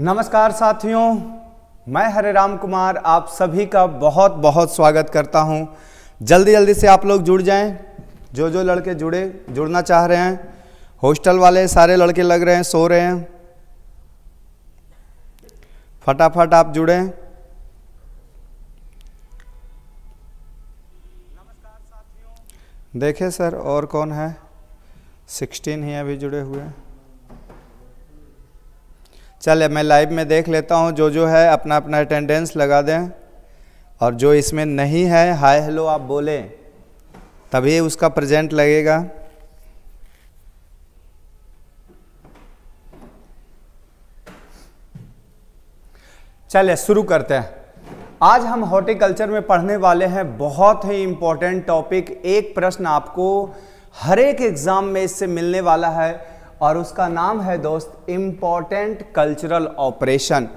नमस्कार साथियों मैं हरे राम कुमार आप सभी का बहुत बहुत स्वागत करता हूं जल्दी जल्दी से आप लोग जुड़ जाएं जो जो लड़के जुड़े जुड़ना चाह रहे हैं हॉस्टल वाले सारे लड़के लग रहे हैं सो रहे हैं फटाफट आप जुड़े देखे सर और कौन है सिक्सटीन ही अभी जुड़े हुए हैं चले मैं लाइव में देख लेता हूँ जो जो है अपना अपना अटेंडेंस लगा दें और जो इसमें नहीं है हाय हेलो आप बोले तभी उसका प्रेजेंट लगेगा चलिए शुरू करते हैं आज हम हॉर्टिकल्चर में पढ़ने वाले हैं बहुत ही इंपॉर्टेंट टॉपिक एक प्रश्न आपको हर एक एग्ज़ाम में इससे मिलने वाला है और उसका नाम है दोस्त इम्पॉर्टेंट कल्चरल ऑपरेशन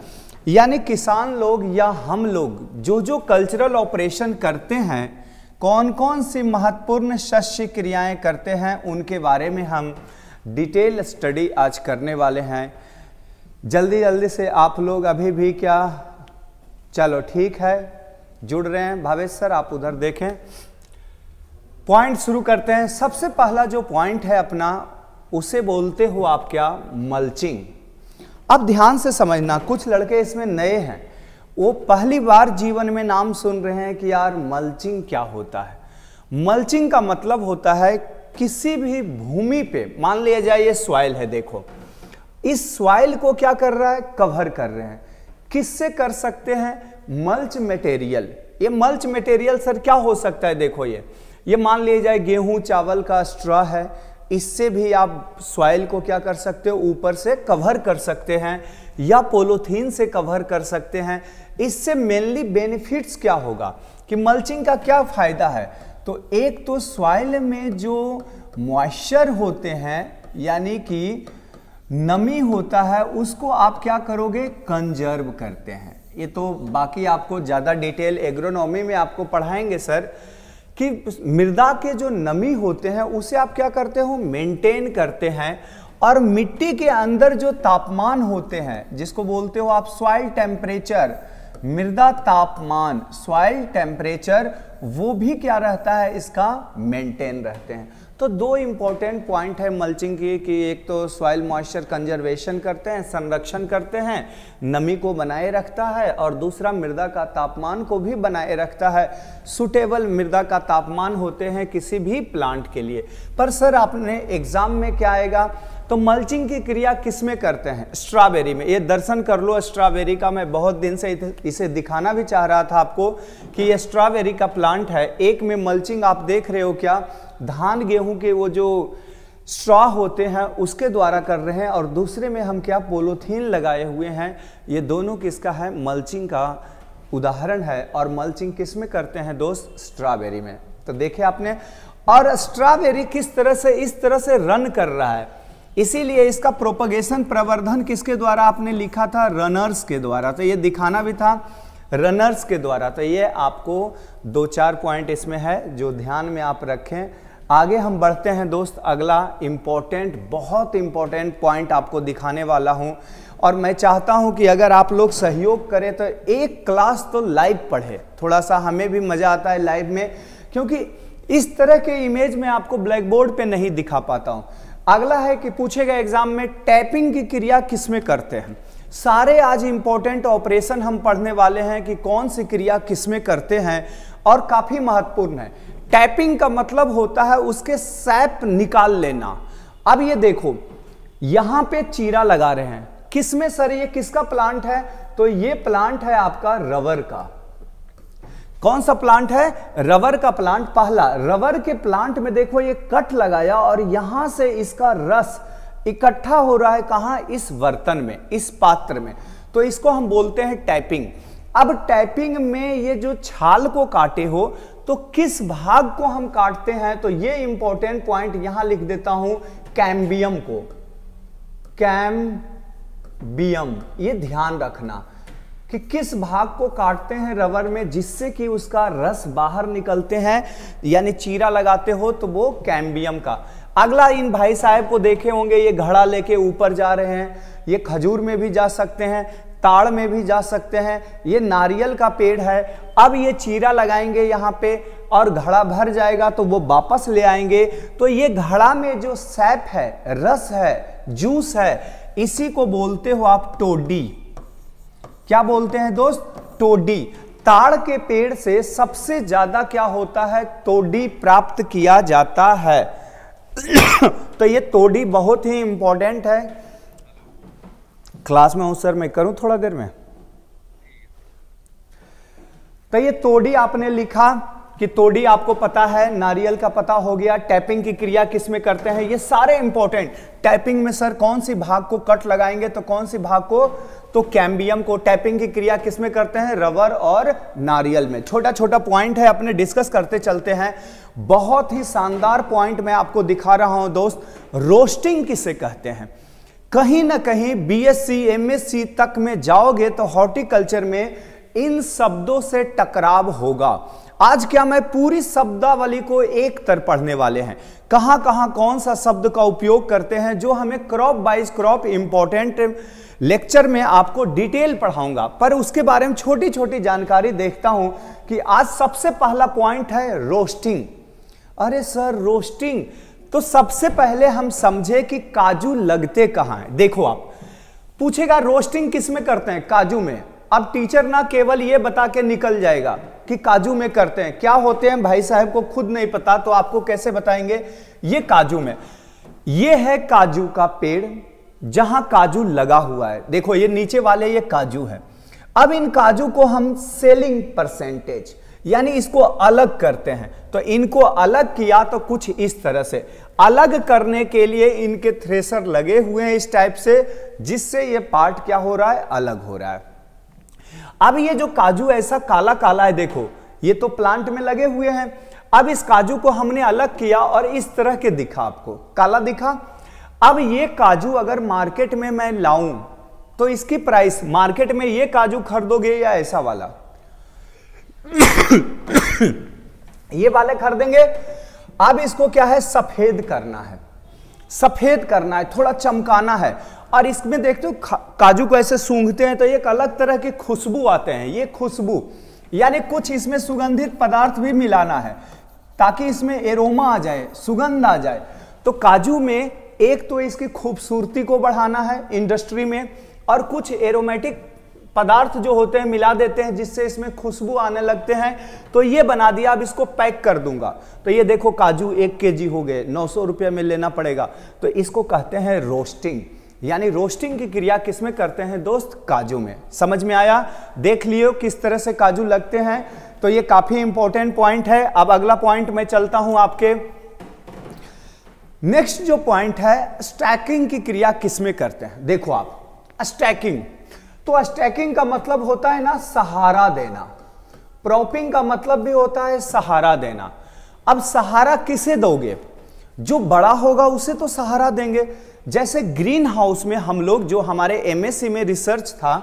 यानी किसान लोग या हम लोग जो जो कल्चरल ऑपरेशन करते हैं कौन कौन सी महत्वपूर्ण शस्य क्रियाएं करते हैं उनके बारे में हम डिटेल स्टडी आज करने वाले हैं जल्दी जल्दी से आप लोग अभी भी क्या चलो ठीक है जुड़ रहे हैं भावेश सर आप उधर देखें पॉइंट शुरू करते हैं सबसे पहला जो पॉइंट है अपना उसे बोलते हो आप क्या मल्चिंग अब ध्यान से समझना कुछ लड़के इसमें नए हैं वो पहली बार जीवन में नाम सुन रहे हैं कि यार मल्चिंग क्या होता है मल्चिंग का मतलब होता है किसी भी भूमि पे मान लिया जाए ये सॉइल है देखो इस सॉइल को क्या कर रहा है कवर कर रहे हैं किससे कर सकते हैं मल्च मटेरियल ये मल्च मटेरियल सर क्या हो सकता है देखो ये ये मान लिया जाए गेहूं चावल का स्ट्रॉ है इससे भी आप सॉइल को क्या कर सकते हो ऊपर से कवर कर सकते हैं या पोलोथीन से कवर कर सकते हैं इससे मेनली बेनिफिट्स क्या होगा कि मल्चिंग का क्या फ़ायदा है तो एक तो सॉइल में जो मॉइस्चर होते हैं यानी कि नमी होता है उसको आप क्या करोगे कंजर्व करते हैं ये तो बाकी आपको ज़्यादा डिटेल एग्रोनॉमी में आपको पढ़ाएंगे सर कि मृदा के जो नमी होते हैं उसे आप क्या करते हो मेंटेन करते हैं और मिट्टी के अंदर जो तापमान होते हैं जिसको बोलते हो आप सॉइल टेम्परेचर मृदा तापमान सॉइल टेम्परेचर वो भी क्या रहता है इसका मेंटेन रहते हैं तो दो इम्पॉर्टेंट पॉइंट है मल्चिंग की कि एक तो सॉइल मॉइस्चर कंजर्वेशन करते हैं संरक्षण करते हैं नमी को बनाए रखता है और दूसरा मृदा का तापमान को भी बनाए रखता है सुटेबल मृदा का तापमान होते हैं किसी भी प्लांट के लिए पर सर आपने एग्ज़ाम में क्या आएगा तो मल्चिंग की क्रिया किस में करते हैं स्ट्रॉबेरी में ये दर्शन कर लो स्ट्रॉबेरी का मैं बहुत दिन से इसे दिखाना भी चाह रहा था आपको कि ये स्ट्रॉबेरी का प्लांट है एक में मल्चिंग आप देख रहे हो क्या धान गेहूं के वो जो स्ट्रॉ होते हैं उसके द्वारा कर रहे हैं और दूसरे में हम क्या पोलोथीन लगाए हुए हैं ये दोनों किसका है मल्चिंग का उदाहरण है और मल्चिंग किस में करते हैं दोस्त स्ट्रॉबेरी में तो देखे आपने और स्ट्रॉबेरी किस तरह से इस तरह से रन कर रहा है इसीलिए इसका प्रोपगेशन प्रवर्धन किसके द्वारा आपने लिखा था रनर्स के द्वारा तो ये दिखाना भी था रनर्स के द्वारा तो ये आपको दो चार पॉइंट इसमें है जो ध्यान में आप रखें आगे हम बढ़ते हैं दोस्त अगला इम्पॉर्टेंट बहुत इम्पॉर्टेंट पॉइंट आपको दिखाने वाला हूँ और मैं चाहता हूं कि अगर आप लोग सहयोग करें तो एक क्लास तो लाइव पढ़े थोड़ा सा हमें भी मज़ा आता है लाइव में क्योंकि इस तरह के इमेज में आपको ब्लैक बोर्ड पर नहीं दिखा पाता हूँ अगला है कि पूछे गए एग्जाम में टैपिंग की क्रिया किस में करते हैं सारे आज इंपॉर्टेंट ऑपरेशन हम पढ़ने वाले हैं कि कौन सी क्रिया किस में करते हैं और काफ़ी महत्वपूर्ण है टैपिंग का मतलब होता है उसके सैप निकाल लेना अब ये देखो यहां पे चीरा लगा रहे हैं किसमें सर ये किसका प्लांट है तो ये प्लांट है आपका रबर का कौन सा प्लांट है रबर का प्लांट पहला रबर के प्लांट में देखो ये कट लगाया और यहां से इसका रस इकट्ठा हो रहा है कहां इस बर्तन में इस पात्र में तो इसको हम बोलते हैं टैपिंग अब टैपिंग में ये जो छाल को काटे हो तो किस भाग को हम काटते हैं तो ये इंपॉर्टेंट पॉइंट यहां लिख देता हूं कैम्बियम को कैम्बियम ये ध्यान रखना कि किस भाग को काटते हैं रबर में जिससे कि उसका रस बाहर निकलते हैं यानी चीरा लगाते हो तो वो कैम्बियम का अगला इन भाई साहब को देखे होंगे ये घड़ा लेके ऊपर जा रहे हैं ये खजूर में भी जा सकते हैं ताड़ में भी जा सकते हैं ये नारियल का पेड़ है अब ये चीरा लगाएंगे यहाँ पे और घड़ा भर जाएगा तो वो वापस ले आएंगे तो ये घड़ा में जो सैप है रस है जूस है इसी को बोलते हो आप टोडी क्या बोलते हैं दोस्त टोडी ताड़ के पेड़ से सबसे ज्यादा क्या होता है तोडी प्राप्त किया जाता है तो ये तोडी बहुत ही इंपॉर्टेंट है क्लास में हूं सर मैं करूं थोड़ा देर में तो ये तोड़ी आपने लिखा कि तोड़ी आपको पता है नारियल का पता हो गया टैपिंग की क्रिया किस में करते हैं ये सारे इंपॉर्टेंट टैपिंग में सर कौन सी भाग को कट लगाएंगे तो कौन सी भाग को तो कैम्बियम को टैपिंग की क्रिया किस में करते हैं रबर और नारियल में छोटा छोटा पॉइंट है अपने डिस्कस करते चलते हैं बहुत ही शानदार पॉइंट मैं आपको दिखा रहा हूं दोस्त रोस्टिंग किसे कहते हैं कहीं ना कहीं बीएससी एमएससी तक में जाओगे तो हॉर्टिकल्चर में इन शब्दों से टकराव होगा आज क्या मैं पूरी शब्दावली को एक तर पढ़ने वाले हैं कहां कहां कौन सा शब्द का उपयोग करते हैं जो हमें crop wise crop important lecture में आपको डिटेल पढ़ाऊंगा पर उसके बारे में छोटी छोटी जानकारी देखता हूं कि आज सबसे पहला पॉइंट है रोस्टिंग अरे सर रोस्टिंग तो सबसे पहले हम समझे कि काजू लगते कहां है देखो आप पूछेगा रोस्टिंग किस में करते हैं काजू में अब टीचर ना केवल यह बता के निकल जाएगा कि काजू में करते हैं क्या होते हैं भाई साहब को खुद नहीं पता तो आपको कैसे बताएंगे ये काजू में ये है काजू का पेड़ जहां काजू लगा हुआ है देखो ये नीचे वाले ये काजू है अब इन काजू को हम सेलिंग परसेंटेज यानी इसको अलग करते हैं तो इनको अलग किया तो कुछ इस तरह से अलग करने के लिए इनके थ्रेसर लगे हुए हैं इस टाइप से जिससे ये पार्ट क्या हो रहा है अलग हो रहा है अब ये जो काजू ऐसा काला काला है देखो ये तो प्लांट में लगे हुए हैं अब इस काजू को हमने अलग किया और इस तरह के दिखा आपको काला दिखा अब ये काजू अगर मार्केट में मैं लाऊ तो इसकी प्राइस मार्केट में ये काजू खरीदोगे या ऐसा वाला ये वाले खरीदेंगे अब इसको क्या है सफेद करना है सफेद करना है थोड़ा चमकाना है और इसमें देखते हो काजू को ऐसे सूंघते हैं तो एक अलग तरह के खुशबू आते हैं ये खुशबू यानी कुछ इसमें सुगंधित पदार्थ भी मिलाना है ताकि इसमें एरोमा आ जाए सुगंध आ जाए तो काजू में एक तो इसकी खूबसूरती को बढ़ाना है इंडस्ट्री में और कुछ एरोमेटिक पदार्थ जो होते हैं मिला देते हैं जिससे इसमें खुशबू आने लगते हैं तो ये बना दिया अब इसको पैक कर दूंगा तो ये देखो काजू एक के जी हो गए नौ सौ रुपये में लेना पड़ेगा तो इसको कहते हैं रोस्टिंग यानी रोस्टिंग की क्रिया किस में करते हैं दोस्त काजू में समझ में आया देख लियो किस तरह से काजू लगते हैं तो ये काफी इंपॉर्टेंट पॉइंट है अब अगला पॉइंट मैं चलता हूं आपके नेक्स्ट जो पॉइंट है स्टैकिंग की क्रिया किसमें करते हैं देखो आप स्टैकिंग तो स्टैकिंग का मतलब होता है ना सहारा देना प्रॉपिंग का मतलब भी होता है सहारा देना अब सहारा किसे दोगे जो बड़ा होगा उसे तो सहारा देंगे जैसे ग्रीन हाउस में हम लोग जो हमारे एमएससी में रिसर्च था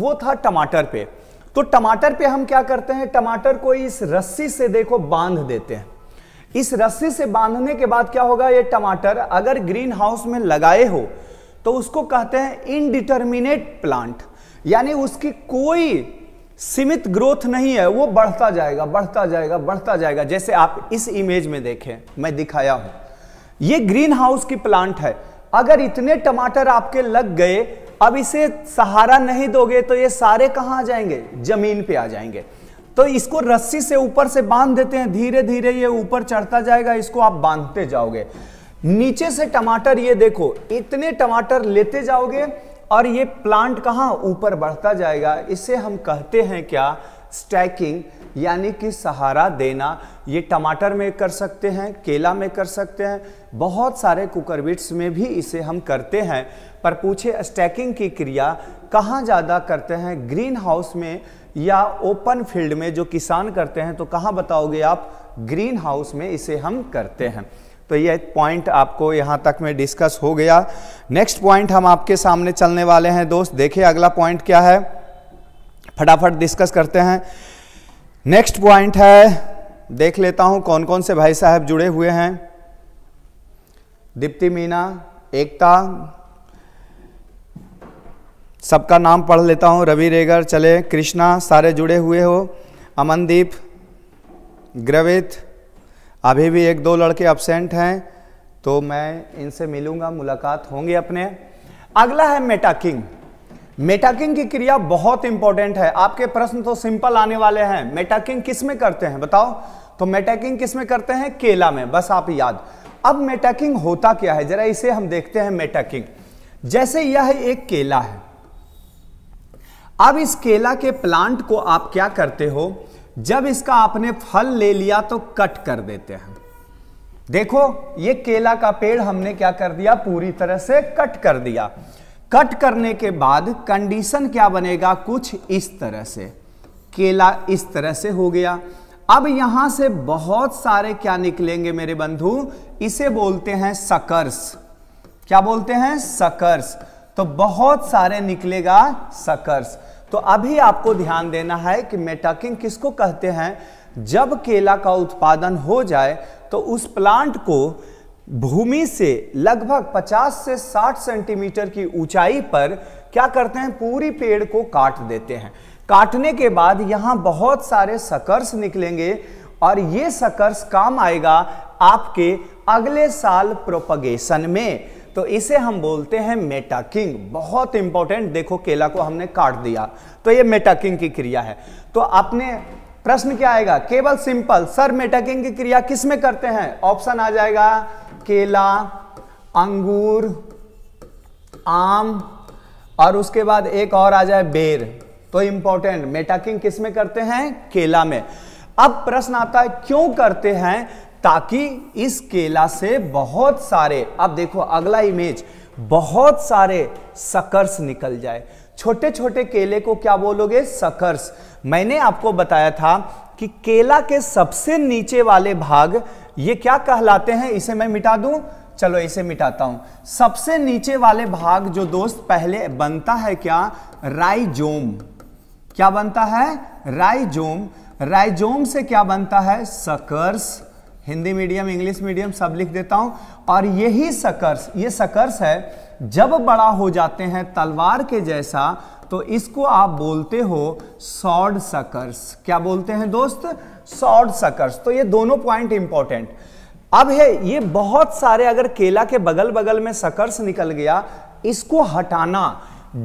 वो था टमाटर पे तो टमाटर पे हम क्या करते हैं टमाटर को इस रस्सी से देखो बांध देते हैं इस रस्सी से बांधने के बाद क्या होगा ये टमाटर अगर ग्रीन हाउस में लगाए हो तो उसको कहते हैं इनडिटर्मिनेट प्लांट यानी उसकी कोई सीमित ग्रोथ नहीं है वो बढ़ता जाएगा बढ़ता जाएगा बढ़ता जाएगा जैसे आप इस इमेज में देखें मैं दिखाया हूं ये ग्रीन हाउस की प्लांट है अगर इतने टमाटर आपके लग गए अब इसे सहारा नहीं दोगे तो ये सारे कहां आ जाएंगे जमीन पे आ जाएंगे तो इसको रस्सी से ऊपर से बांध देते हैं धीरे धीरे ये ऊपर चढ़ता जाएगा इसको आप बांधते जाओगे नीचे से टमाटर ये देखो इतने टमाटर लेते जाओगे और ये प्लांट कहाँ ऊपर बढ़ता जाएगा इसे हम कहते हैं क्या स्टैकिंग यानी कि सहारा देना ये टमाटर में कर सकते हैं केला में कर सकते हैं बहुत सारे कुकरबिट्स में भी इसे हम करते हैं पर पूछे स्टैकिंग की क्रिया कहाँ ज़्यादा करते हैं ग्रीन हाउस में या ओपन फील्ड में जो किसान करते हैं तो कहाँ बताओगे आप ग्रीन हाउस में इसे हम करते हैं तो ये पॉइंट आपको यहाँ तक में डिस्कस हो गया नेक्स्ट पॉइंट हम आपके सामने चलने वाले हैं दोस्त देखिए अगला पॉइंट क्या है फटाफट डिस्कस करते हैं नेक्स्ट पॉइंट है देख लेता हूँ कौन कौन से भाई साहब जुड़े हुए हैं दीप्ति मीना एकता सबका नाम पढ़ लेता हूँ रवि रेगर चले कृष्णा सारे जुड़े हुए हो अमनदीप ग्रवित अभी भी एक दो लड़के अब्सेंट हैं तो मैं इनसे मिलूंगा मुलाकात होंगे अपने अगला है मेटाकिंग मेटाकिंग की क्रिया बहुत इंपॉर्टेंट है आपके प्रश्न तो सिंपल आने वाले हैं मेटाकिंग किस में करते हैं बताओ तो मेटाकिंग किस में करते हैं केला में बस आप याद अब मेटाकिंग होता क्या है जरा इसे हम देखते हैं मेटाकिंग जैसे यह एक केला है अब इस केला के प्लांट को आप क्या करते हो जब इसका आपने फल ले लिया तो कट कर देते हैं देखो ये केला का पेड़ हमने क्या कर दिया पूरी तरह से कट कर दिया कट करने के बाद कंडीशन क्या बनेगा कुछ इस तरह से केला इस तरह से हो गया अब यहां से बहुत सारे क्या निकलेंगे मेरे बंधु इसे बोलते हैं सकर्स क्या बोलते हैं सकर्स तो बहुत सारे निकलेगा सकर्स तो अभी आपको ध्यान देना है कि मेटाकिंग किसको कहते हैं जब केला का उत्पादन हो जाए तो उस प्लांट को भूमि से लगभग 50 से 60 सेंटीमीटर की ऊंचाई पर क्या करते हैं पूरी पेड़ को काट देते हैं काटने के बाद यहाँ बहुत सारे सकर्स निकलेंगे और ये सकर्स काम आएगा आपके अगले साल प्रोपगेशन में तो इसे हम बोलते हैं मेटाकिंग बहुत इंपॉर्टेंट देखो केला को हमने काट दिया तो ये मेटाकिंग की क्रिया है तो आपने प्रश्न क्या आएगा केवल सिंपल सर मेटाकिंग की क्रिया किस में करते हैं ऑप्शन आ जाएगा केला अंगूर आम और उसके बाद एक और आ जाए बेर तो इंपॉर्टेंट मेटाकिंग किस में करते हैं केला में अब प्रश्न आता है क्यों करते हैं ताकि इस केला से बहुत सारे अब देखो अगला इमेज बहुत सारे सकर्स निकल जाए छोटे छोटे केले को क्या बोलोगे सकर्स मैंने आपको बताया था कि केला के सबसे नीचे वाले भाग ये क्या कहलाते हैं इसे मैं मिटा दूं चलो इसे मिटाता हूं सबसे नीचे वाले भाग जो दोस्त पहले बनता है क्या राइजोम क्या बनता है राइजोम राइजोम से क्या बनता है suckers Hindi medium English medium सब लिख देता हूं और यही सकर्स ये सकर्स है जब बड़ा हो जाते हैं तलवार के जैसा तो इसको आप बोलते हो सॉड सकर्स क्या बोलते हैं दोस्त सॉड सकर्स तो ये दोनों पॉइंट इंपॉर्टेंट अब है ये बहुत सारे अगर केला के बगल बगल में सकर्स निकल गया इसको हटाना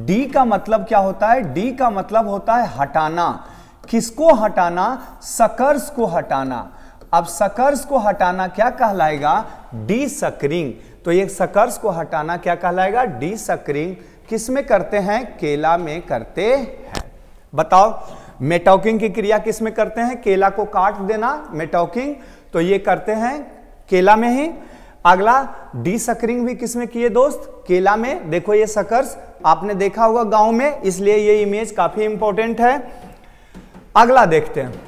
डी का मतलब क्या होता है डी का मतलब होता है हटाना किसको हटाना सकर्स को हटाना अब सकर्स को हटाना क्या कहलाएगा डीसकरिंग तो ये सकर्स को हटाना क्या कहलाएगा डीसकरिंग किस में करते हैं केला में करते हैं बताओ मेटोकिंग की क्रिया किस में करते हैं केला को काट देना मेटोकिंग तो ये करते हैं केला में ही अगला डी सकरिंग भी किसमें किए दोस्त केला में देखो ये सकर्स आपने देखा होगा गांव में इसलिए ये इमेज काफी इंपॉर्टेंट है अगला देखते हैं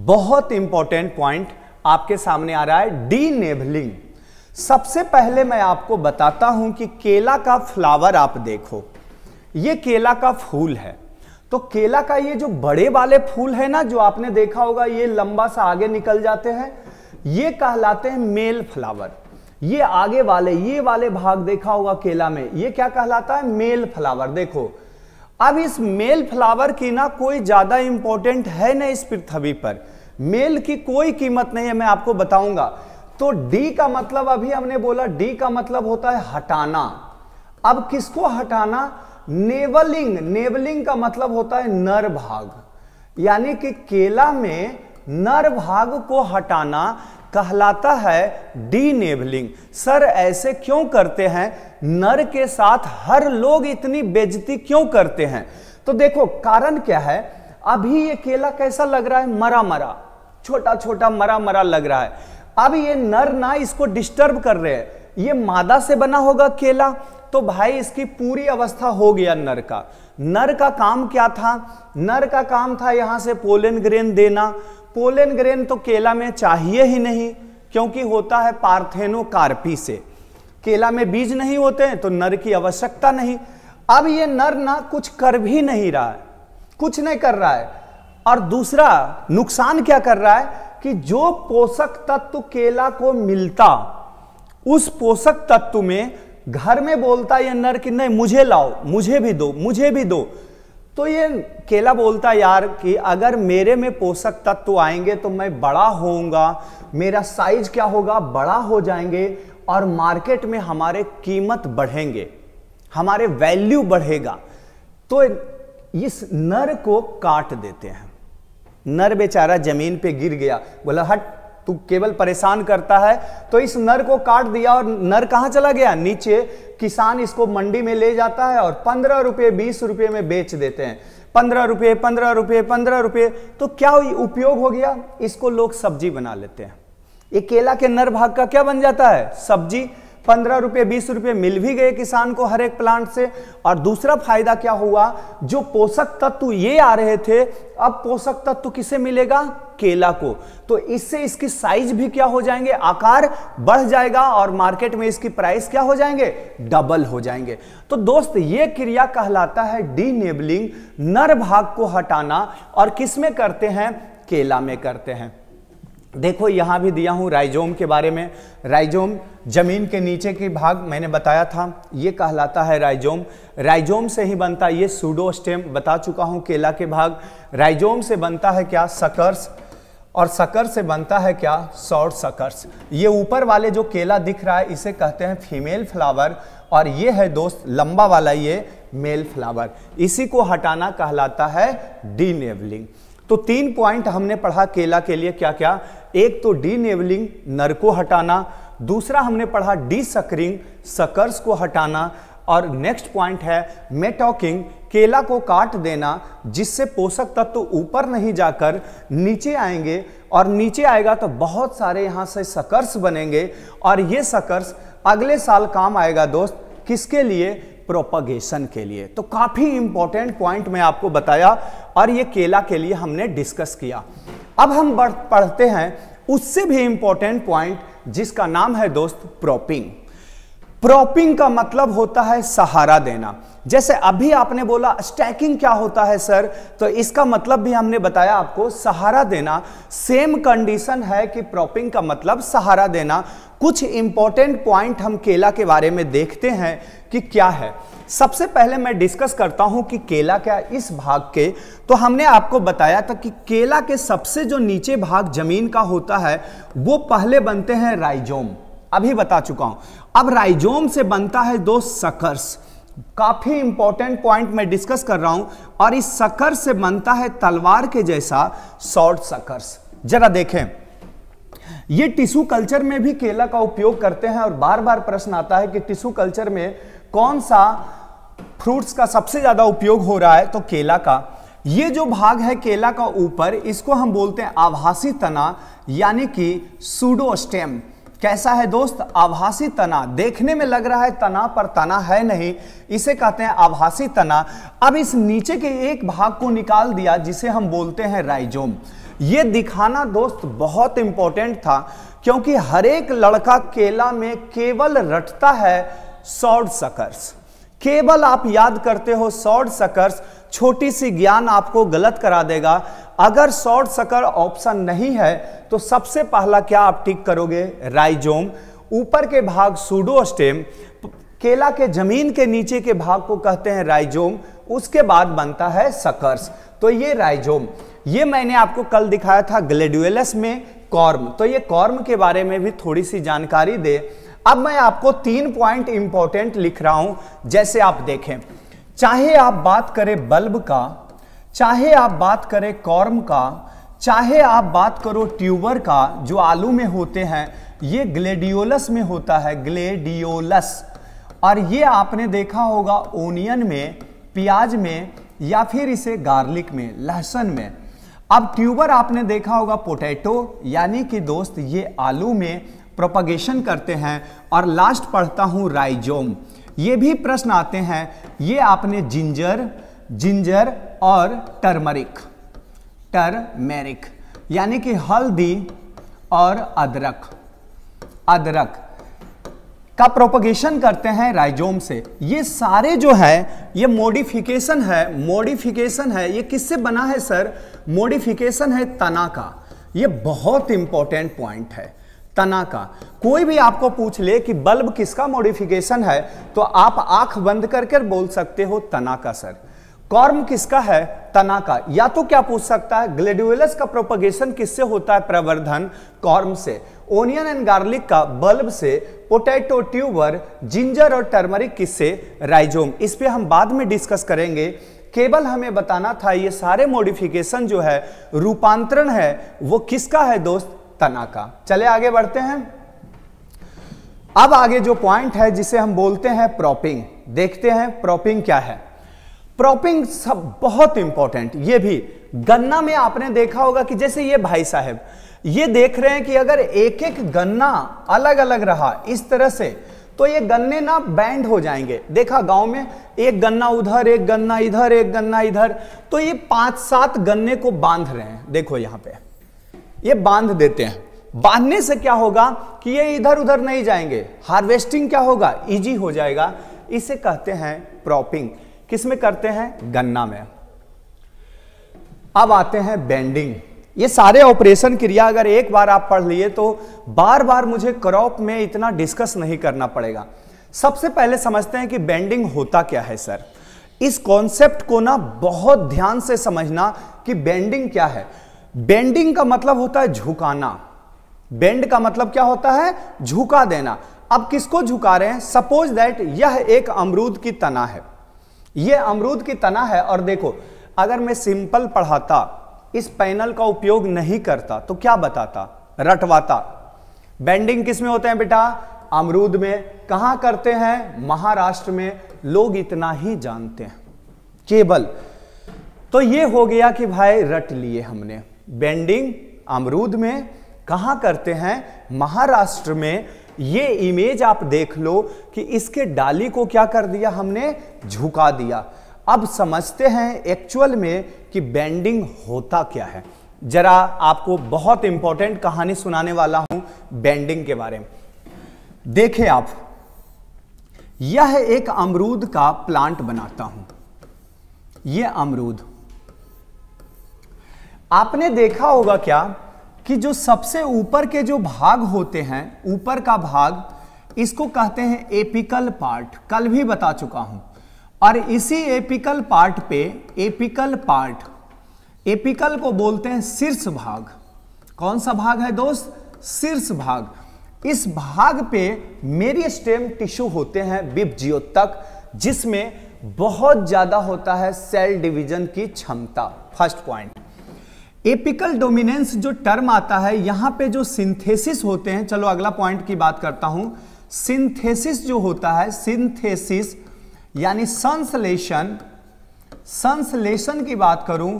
बहुत इंपॉर्टेंट पॉइंट आपके सामने आ रहा है डीनेबलिंग सबसे पहले मैं आपको बताता हूं कि केला का फ्लावर आप देखो ये केला का फूल है तो केला का ये जो बड़े वाले फूल है ना जो आपने देखा होगा ये लंबा सा आगे निकल जाते हैं ये कहलाते हैं मेल फ्लावर ये आगे वाले ये वाले भाग देखा होगा केला में ये क्या कहलाता है मेल फ्लावर देखो अब इस मेल फ्लावर की ना कोई ज़्यादा इंपॉर्टेंट है ना इस पृथ्वी पर मेल की कोई कीमत नहीं है मैं आपको बताऊंगा तो डी का मतलब अभी हमने बोला डी का मतलब होता है हटाना अब किसको हटाना नेवलिंग नेवलिंग का मतलब होता है नर भाग यानी कि केला में नर भाग को हटाना कहलाता है डीनेबलिंग सर ऐसे क्यों करते हैं नर के साथ हर लोग इतनी बेजती क्यों करते हैं तो देखो कारण क्या है अभी ये केला कैसा लग रहा है मरा मरा छोटा छोटा मरा मरा लग रहा है अब ये नर ना इसको डिस्टर्ब कर रहे हैं ये मादा से बना होगा केला तो भाई इसकी पूरी अवस्था हो गया नर का नर का काम क्या था नर का काम था यहां से पोलन ग्रेन देना पोलन ग्रेन तो केला में चाहिए ही नहीं क्योंकि होता है पार्थेनोकार्पी से केला में बीज नहीं होते हैं तो नर की आवश्यकता नहीं अब ये नर ना कुछ कर भी नहीं रहा है कुछ नहीं कर रहा है और दूसरा नुकसान क्या कर रहा है कि जो पोषक तत्व केला को मिलता उस पोषक तत्व में घर में बोलता ये नर कि नहीं मुझे लाओ मुझे भी दो मुझे भी दो तो ये केला बोलता यार कि अगर मेरे में पोषक तत्व आएंगे तो मैं बड़ा होऊंगा मेरा साइज क्या होगा बड़ा हो जाएंगे और मार्केट में हमारे कीमत बढ़ेंगे हमारे वैल्यू बढ़ेगा तो इस नर को काट देते हैं नर बेचारा जमीन पे गिर गया बोला हट तू केवल परेशान करता है तो इस नर को काट दिया और नर कहाँ चला गया नीचे किसान इसको मंडी में ले जाता है और पंद्रह रुपये बीस रुपये में बेच देते हैं पंद्रह रुपये पंद्रह रुपये पंद्रह रुपये तो क्या उपयोग हो गया इसको लोग सब्जी बना लेते हैं ये केला के नर भाग का क्या बन जाता है सब्जी पंद्रह रुपये बीस रुपये मिल भी गए किसान को हर एक प्लांट से और दूसरा फायदा क्या हुआ जो पोषक तत्व ये आ रहे थे अब पोषक तत्व किसे मिलेगा केला को तो इससे इसकी साइज भी क्या हो जाएंगे आकार बढ़ जाएगा और मार्केट में इसकी प्राइस क्या हो जाएंगे डबल हो जाएंगे तो दोस्त ये क्रिया कहलाता है डीनेबलिंग नर भाग को हटाना और किसमें करते हैं केला में करते हैं देखो यहाँ भी दिया हूँ राइजोम के बारे में राइजोम जमीन के नीचे के भाग मैंने बताया था ये कहलाता है राइजोम राइजोम से ही बनता ये सूडो स्टेम बता चुका हूँ केला के भाग राइजोम से बनता है क्या सकर्स और सकर से बनता है क्या सॉर्ट सकर्स ये ऊपर वाले जो केला दिख रहा है इसे कहते हैं फीमेल फ्लावर और ये है दोस्त लंबा वाला ये मेल फ्लावर इसी को हटाना कहलाता है डीनेवलिंग तो तीन पॉइंट हमने पढ़ा केला के लिए क्या क्या एक तो डीनेवलिंग नर को हटाना दूसरा हमने पढ़ा डी सकरिंग सकर्स को हटाना और नेक्स्ट पॉइंट है मेटॉकिंग केला को काट देना जिससे पोषक तत्व तो ऊपर नहीं जाकर नीचे आएंगे और नीचे आएगा तो बहुत सारे यहाँ से सकर्स बनेंगे और ये सकर्स अगले साल काम आएगा दोस्त किसके लिए प्रोपगेशन के लिए तो काफ़ी इंपॉर्टेंट पॉइंट मैं आपको बताया और ये केला के लिए हमने डिस्कस किया अब हम पढ़ते हैं उससे भी इंपॉर्टेंट पॉइंट जिसका नाम है दोस्त प्रॉपिंग प्रॉपिंग का मतलब होता है सहारा देना जैसे अभी आपने बोला स्टैकिंग क्या होता है सर तो इसका मतलब भी हमने बताया आपको सहारा देना सेम कंडीशन है कि प्रॉपिंग का मतलब सहारा देना कुछ इंपॉर्टेंट पॉइंट हम केला के बारे में देखते हैं कि क्या है सबसे पहले मैं डिस्कस करता हूं कि केला क्या इस भाग के तो हमने आपको बताया था कि केला के सबसे जो नीचे भाग जमीन का होता है वो पहले बनते हैं राइजोम अभी बता चुका हूं अब राइजोम से बनता है दो सकर्स काफी इंपॉर्टेंट पॉइंट मैं डिस्कस कर रहा हूं और इस सकर से बनता है तलवार के जैसा शॉर्ट सकर्स जरा देखें ये टिश्यू कल्चर में भी केला का उपयोग करते हैं और बार बार प्रश्न आता है कि टिश्यू कल्चर में कौन सा फ्रूट्स का सबसे ज्यादा उपयोग हो रहा है तो केला का ये जो भाग है केला का ऊपर इसको हम बोलते हैं आभासी तना यानी कि सूडोस्टेम कैसा है दोस्त आभासी तना देखने में लग रहा है तना पर तना है नहीं इसे कहते हैं आभासी तना अब इस नीचे के एक भाग को निकाल दिया जिसे हम बोलते हैं राइजोम ये दिखाना दोस्त बहुत इंपॉर्टेंट था क्योंकि हर एक लड़का केला में केवल रटता है शॉर्ट सकर्स केवल आप याद करते हो शॉर्ट सकर्स छोटी सी ज्ञान आपको गलत करा देगा अगर शॉर्ट सकर ऑप्शन नहीं है तो सबसे पहला क्या आप टिक करोगे राइजोम ऊपर के भाग सूडो स्टेम केला के जमीन के नीचे के भाग को कहते हैं राइजोम उसके बाद बनता है सकर्स तो ये राइजोम ये मैंने आपको कल दिखाया था ग्लेडुएलस में कॉर्म तो ये कॉर्म के बारे में भी थोड़ी सी जानकारी दे अब मैं आपको तीन पॉइंट इंपॉर्टेंट लिख रहा हूं जैसे आप देखें चाहे आप बात करें बल्ब का चाहे आप बात करें कॉर्म का चाहे आप बात करो ट्यूबर का जो आलू में होते हैं ये ग्लेडियोलस में होता है ग्लेडियोलस और ये आपने देखा होगा ओनियन में प्याज में या फिर इसे गार्लिक में लहसुन में अब ट्यूबर आपने देखा होगा पोटैटो यानी कि दोस्त ये आलू में प्रोपगेशन करते हैं और लास्ट पढ़ता हूँ राइजोम ये भी प्रश्न आते हैं ये आपने जिंजर जिंजर और टर्मरिक टर्मेरिक यानी कि हल्दी और अदरक अदरक का प्रोपगेशन करते हैं राइजोम से ये सारे जो है ये मोडिफिकेशन है मोडिफिकेशन है ये किससे बना है सर मोडिफिकेशन है तना का ये बहुत इंपॉर्टेंट पॉइंट है तना का कोई भी आपको पूछ ले कि बल्ब किसका मॉडिफिकेशन है तो आप आंख बंद करके बोल सकते हो तना का सर कॉर्म किसका है तना का या तो क्या पूछ सकता है ग्लेड्यूलस का प्रोपगेशन किससे होता है प्रवर्धन कॉर्म से ओनियन एंड गार्लिक का बल्ब से पोटैटो ट्यूबर जिंजर और टर्मरिक किससे राइजोम इस पर हम बाद में डिस्कस करेंगे केवल हमें बताना था ये सारे मॉडिफिकेशन जो है रूपांतरण है वो किसका है दोस्त तनाका चले आगे बढ़ते हैं अब आगे जो पॉइंट है जिसे हम बोलते हैं प्रॉपिंग देखते हैं प्रॉपिंग क्या है प्रॉपिंग सब बहुत इंपॉर्टेंट ये भी गन्ना में आपने देखा होगा कि जैसे ये भाई साहब ये देख रहे हैं कि अगर एक एक गन्ना अलग अलग रहा इस तरह से तो ये गन्ने ना बैंड हो जाएंगे देखा गांव में एक गन्ना उधर एक गन्ना इधर एक गन्ना इधर तो ये पांच सात गन्ने को बांध रहे हैं देखो यहां पर ये बांध देते हैं बांधने से क्या होगा कि ये इधर उधर नहीं जाएंगे हार्वेस्टिंग क्या होगा इजी हो जाएगा इसे कहते हैं प्रॉपिंग किसमें करते हैं गन्ना में अब आते हैं बेंडिंग ये सारे ऑपरेशन क्रिया अगर एक बार आप पढ़ लिए तो बार बार मुझे क्रॉप में इतना डिस्कस नहीं करना पड़ेगा सबसे पहले समझते हैं कि बेंडिंग होता क्या है सर इस कॉन्सेप्ट को ना बहुत ध्यान से समझना कि बेंडिंग क्या है बेंडिंग का मतलब होता है झुकाना बेंड का मतलब क्या होता है झुका देना अब किसको झुका रहे हैं सपोज दैट यह एक अमरूद की तना है यह अमरूद की तना है और देखो अगर मैं सिंपल पढ़ाता इस पैनल का उपयोग नहीं करता तो क्या बताता रटवाता बेंडिंग किस में होते हैं बेटा अमरूद में कहा करते हैं महाराष्ट्र में लोग इतना ही जानते हैं केवल तो यह हो गया कि भाई रट लिए हमने बेंडिंग अमरूद में कहाँ करते हैं महाराष्ट्र में ये इमेज आप देख लो कि इसके डाली को क्या कर दिया हमने झुका दिया अब समझते हैं एक्चुअल में कि बेंडिंग होता क्या है जरा आपको बहुत इंपॉर्टेंट कहानी सुनाने वाला हूं बेंडिंग के बारे में देखें आप यह एक अमरूद का प्लांट बनाता हूं यह अमरूद आपने देखा होगा क्या कि जो सबसे ऊपर के जो भाग होते हैं ऊपर का भाग इसको कहते हैं एपिकल पार्ट कल भी बता चुका हूं और इसी एपिकल पार्ट पे एपिकल पार्ट एपिकल को बोलते हैं शीर्ष भाग कौन सा भाग है दोस्त शीर्ष भाग इस भाग पे मेरी स्टेम टिश्यू होते हैं जियो तक जिसमें बहुत ज्यादा होता है सेल डिवीजन की क्षमता फर्स्ट पॉइंट एपिकल डोमिनेंस जो टर्म आता है यहां पे जो सिंथेसिस होते हैं चलो अगला पॉइंट की बात करता हूं सिंथेसिस जो होता है सिंथेसिस यानी संश्लेषण संश्लेषण की बात करूं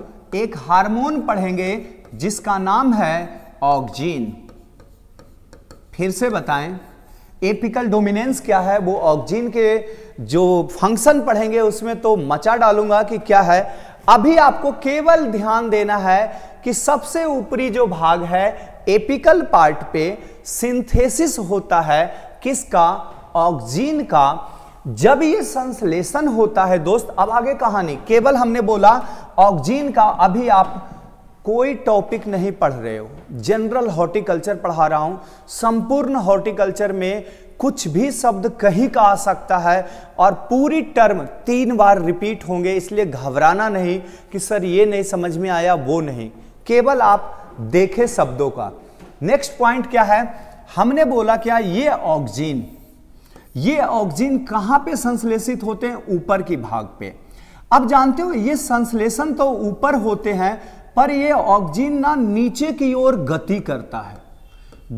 एक हार्मोन पढ़ेंगे जिसका नाम है ऑक्जीन फिर से बताएं एपिकल डोमिनेंस क्या है वो ऑक्जीन के जो फंक्शन पढ़ेंगे उसमें तो मचा डालूंगा कि क्या है अभी आपको केवल ध्यान देना है कि सबसे ऊपरी जो भाग है एपिकल पार्ट पे सिंथेसिस होता है किसका ऑक्सीजन का जब ये संश्लेषण होता है दोस्त अब आगे कहानी केवल हमने बोला ऑक्सीजन का अभी आप कोई टॉपिक नहीं पढ़ रहे हो जनरल हॉर्टिकल्चर पढ़ा रहा हूं संपूर्ण हॉर्टिकल्चर में कुछ भी शब्द कहीं का आ सकता है और पूरी टर्म तीन बार रिपीट होंगे इसलिए घबराना नहीं कि सर ये नहीं समझ में आया वो नहीं केवल आप देखें शब्दों का नेक्स्ट पॉइंट क्या है हमने बोला क्या ये ऑक्जीन ये ऑक्सीजन कहां पे संश्लेषित होते हैं ऊपर की भाग पे अब जानते हो ये संश्लेषण तो ऊपर होते हैं पर ये ऑक्जीन ना नीचे की ओर गति करता है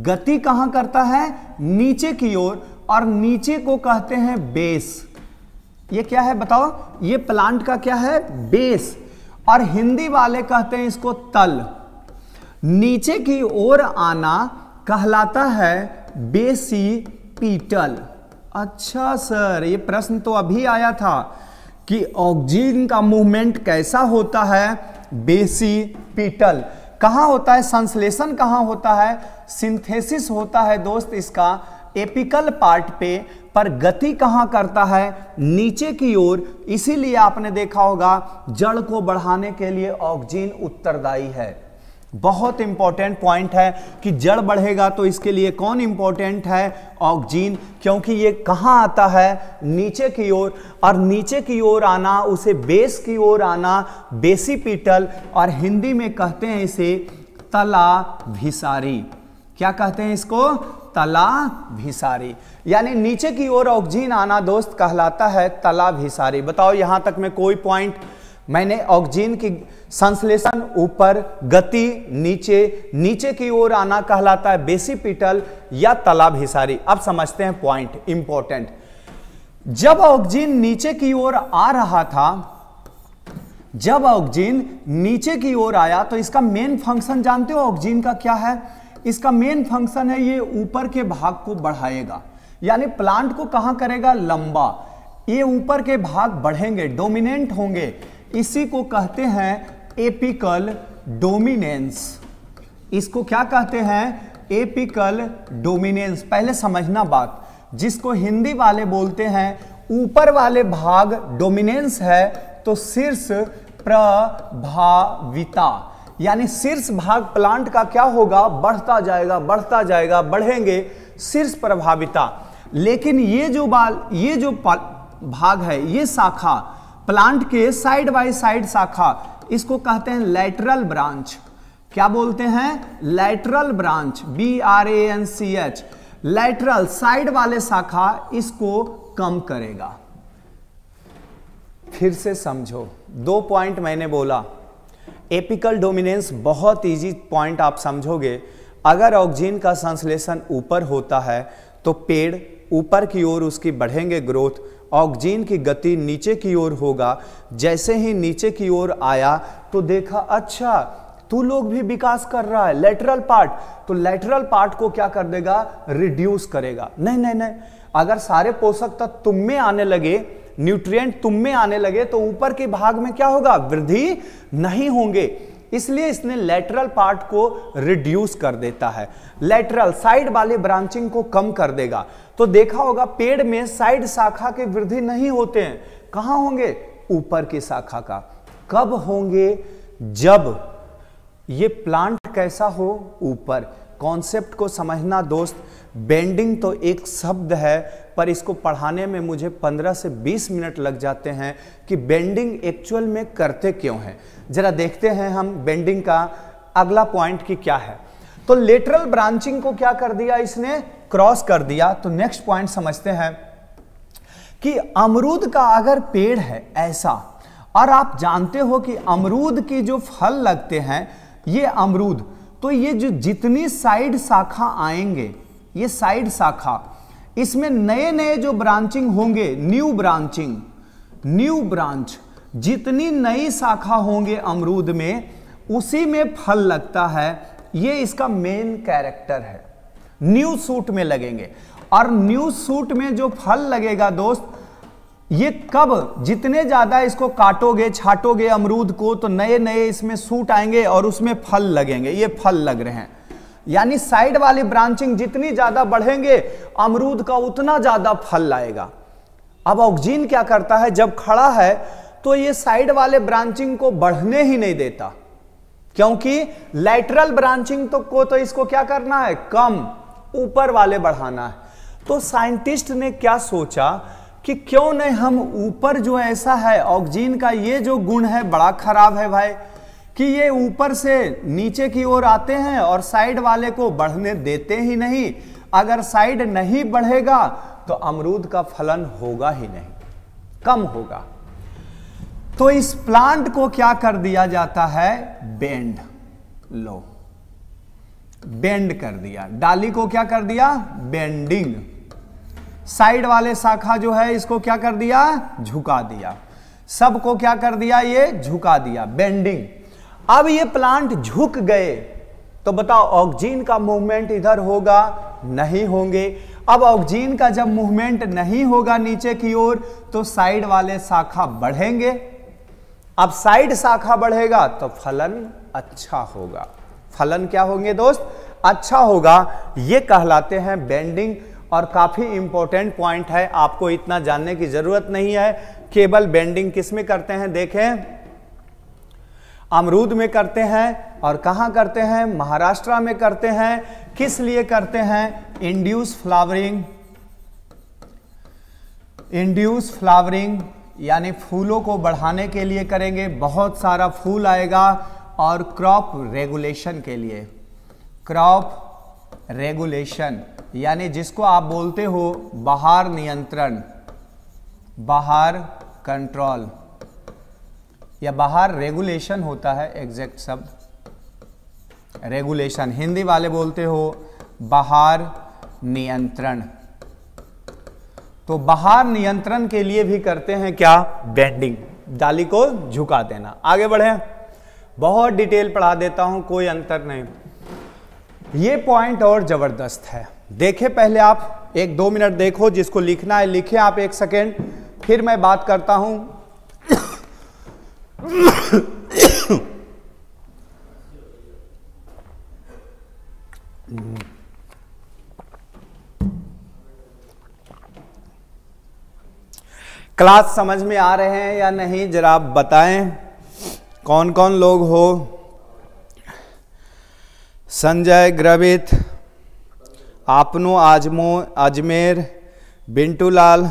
गति कहां करता है नीचे की ओर और, और नीचे को कहते हैं बेस ये क्या है बताओ ये प्लांट का क्या है बेस और हिंदी वाले कहते हैं इसको तल नीचे की ओर आना कहलाता है बेसी पीटल अच्छा सर ये प्रश्न तो अभी आया था कि ऑक्सीजन का मूवमेंट कैसा होता है बेसी पीटल कहाँ होता है संश्लेषण कहाँ होता है सिंथेसिस होता है दोस्त इसका एपिकल पार्ट पे पर गति कहाँ करता है नीचे की ओर इसीलिए आपने देखा होगा जड़ को बढ़ाने के लिए ऑक्सीजन उत्तरदायी है बहुत इंपॉर्टेंट पॉइंट है कि जड़ बढ़ेगा तो इसके लिए कौन इंपॉर्टेंट है ऑक्जीन क्योंकि ये कहाँ आता है नीचे की ओर और नीचे की ओर आना उसे बेस की ओर आना बेसी पीटल और हिंदी में कहते हैं इसे तला भिसारी क्या कहते हैं इसको तला भिसारी यानी नीचे की ओर ऑक्जीन आना दोस्त कहलाता है तला भिसारी बताओ यहाँ तक में कोई पॉइंट मैंने ऑक्सीजन की संश्लेषण ऊपर गति नीचे नीचे की ओर आना कहलाता है बेसिपिटल या तालाब हिसारी अब समझते हैं पॉइंट इंपॉर्टेंट जब ऑक्जीन नीचे की ओर आ रहा था जब ऑक्जीन नीचे की ओर आया तो इसका मेन फंक्शन जानते हो ऑक्सीजन का क्या है इसका मेन फंक्शन है ये ऊपर के भाग को बढ़ाएगा यानी प्लांट को कहां करेगा लंबा ये ऊपर के भाग बढ़ेंगे डोमिनेंट होंगे इसी को कहते हैं एपिकल डोमिनेंस इसको क्या कहते हैं एपिकल डोमिनेंस पहले समझना बात जिसको हिंदी वाले बोलते हैं ऊपर वाले भाग डोमिनेंस है तो शीर्ष प्रभाविता यानी शीर्ष भाग प्लांट का क्या होगा बढ़ता जाएगा बढ़ता जाएगा बढ़ेंगे शीर्ष प्रभाविता लेकिन ये जो बाल ये जो भाग है ये शाखा प्लांट के साइड बाय साइड शाखा इसको कहते हैं लेटरल ब्रांच क्या बोलते हैं lateral branch B R A N C H lateral side वाले शाखा इसको कम करेगा फिर से समझो दो पॉइंट मैंने बोला एपिकल डोमिनेंस बहुत इजी पॉइंट आप समझोगे अगर ऑक्जीन का संश्लेषण ऊपर होता है तो पेड़ ऊपर की ओर उसकी बढ़ेंगे ग्रोथ ऑक्जीन की गति नीचे की ओर होगा जैसे ही नीचे की ओर आया तो देखा अच्छा तू लोग भी विकास कर रहा है लेटरल पार्ट तो लेटरल पार्ट को क्या कर देगा रिड्यूस करेगा नहीं नहीं नहीं अगर सारे पोषक तत्व तुम में आने लगे न्यूट्रिएंट तुम में आने लगे तो ऊपर के भाग में क्या होगा वृद्धि नहीं होंगे इसलिए इसने लेटरल पार्ट को रिड्यूस कर देता है लेटरल साइड वाले ब्रांचिंग को कम कर देगा तो देखा होगा पेड़ में साइड शाखा के वृद्धि नहीं होते हैं कहां होंगे ऊपर की शाखा का कब होंगे जब ये प्लांट कैसा हो ऊपर कॉन्सेप्ट को समझना दोस्त बेंडिंग तो एक शब्द है पर इसको पढ़ाने में मुझे 15 से 20 मिनट लग जाते हैं कि बेंडिंग एक्चुअल में करते क्यों हैं ज़रा देखते हैं हम बेंडिंग का अगला पॉइंट कि क्या है तो लेटरल ब्रांचिंग को क्या कर दिया इसने क्रॉस कर दिया तो नेक्स्ट पॉइंट समझते हैं कि अमरूद का अगर पेड़ है ऐसा और आप जानते हो कि अमरूद की जो फल लगते हैं ये अमरूद तो ये जो जितनी साइड शाखा आएंगे ये साइड शाखा इसमें नए नए जो ब्रांचिंग होंगे न्यू ब्रांचिंग न्यू ब्रांच जितनी नई शाखा होंगे अमरूद में उसी में फल लगता है ये इसका मेन कैरेक्टर है न्यू सूट में लगेंगे और न्यू सूट में जो फल लगेगा दोस्त ये कब जितने ज्यादा इसको काटोगे छाटोगे अमरूद को तो नए नए इसमें सूट आएंगे और उसमें फल लगेंगे ये फल लग रहे हैं यानी साइड वाली ब्रांचिंग जितनी ज्यादा बढ़ेंगे अमरूद का उतना ज्यादा फल लाएगा अब ऑक्जीन क्या करता है जब खड़ा है तो ये साइड वाले ब्रांचिंग को बढ़ने ही नहीं देता क्योंकि लेटरल ब्रांचिंग तो को तो इसको क्या करना है कम ऊपर वाले बढ़ाना है तो साइंटिस्ट ने क्या सोचा कि क्यों नहीं हम ऊपर जो ऐसा है ऑक्जीन का ये जो गुण है बड़ा खराब है भाई कि ये ऊपर से नीचे की ओर आते हैं और साइड वाले को बढ़ने देते ही नहीं अगर साइड नहीं बढ़ेगा तो अमरूद का फलन होगा ही नहीं कम होगा तो इस प्लांट को क्या कर दिया जाता है बेंड लो बेंड कर दिया डाली को क्या कर दिया बेंडिंग साइड वाले शाखा जो है इसको क्या कर दिया झुका दिया सबको क्या कर दिया ये झुका दिया बेंडिंग अब ये प्लांट झुक गए तो बताओ ऑक्सीजन का मूवमेंट इधर होगा नहीं होंगे अब ऑक्सीजन का जब मूवमेंट नहीं होगा नीचे की ओर तो साइड वाले शाखा बढ़ेंगे अब साइड शाखा बढ़ेगा तो फलन अच्छा होगा फलन क्या होंगे दोस्त अच्छा होगा ये कहलाते हैं बेंडिंग और काफ़ी इंपॉर्टेंट पॉइंट है आपको इतना जानने की ज़रूरत नहीं है केबल बेंडिंग किस में करते हैं देखें अमरूद में करते हैं और कहाँ करते हैं महाराष्ट्र में करते हैं किस लिए करते हैं इंड्यूस फ्लावरिंग इंड्यूस फ्लावरिंग यानी फूलों को बढ़ाने के लिए करेंगे बहुत सारा फूल आएगा और क्रॉप रेगुलेशन के लिए क्रॉप रेगुलेशन यानी जिसको आप बोलते हो बाहर नियंत्रण बाहर कंट्रोल या बाहर रेगुलेशन होता है एग्जैक्ट शब्द रेगुलेशन हिंदी वाले बोलते हो बाहर नियंत्रण तो बाहर नियंत्रण के लिए भी करते हैं क्या बेंडिंग डाली को झुका देना आगे बढ़े बहुत डिटेल पढ़ा देता हूं कोई अंतर नहीं ये पॉइंट और जबरदस्त है देखे पहले आप एक दो मिनट देखो जिसको लिखना है लिखे आप एक सेकेंड फिर मैं बात करता हूं क्लास समझ में आ रहे हैं या नहीं जरा आप बताएं कौन कौन लोग हो संजय ग्रवित आपनो आजमो अजमेर बिंटू लाल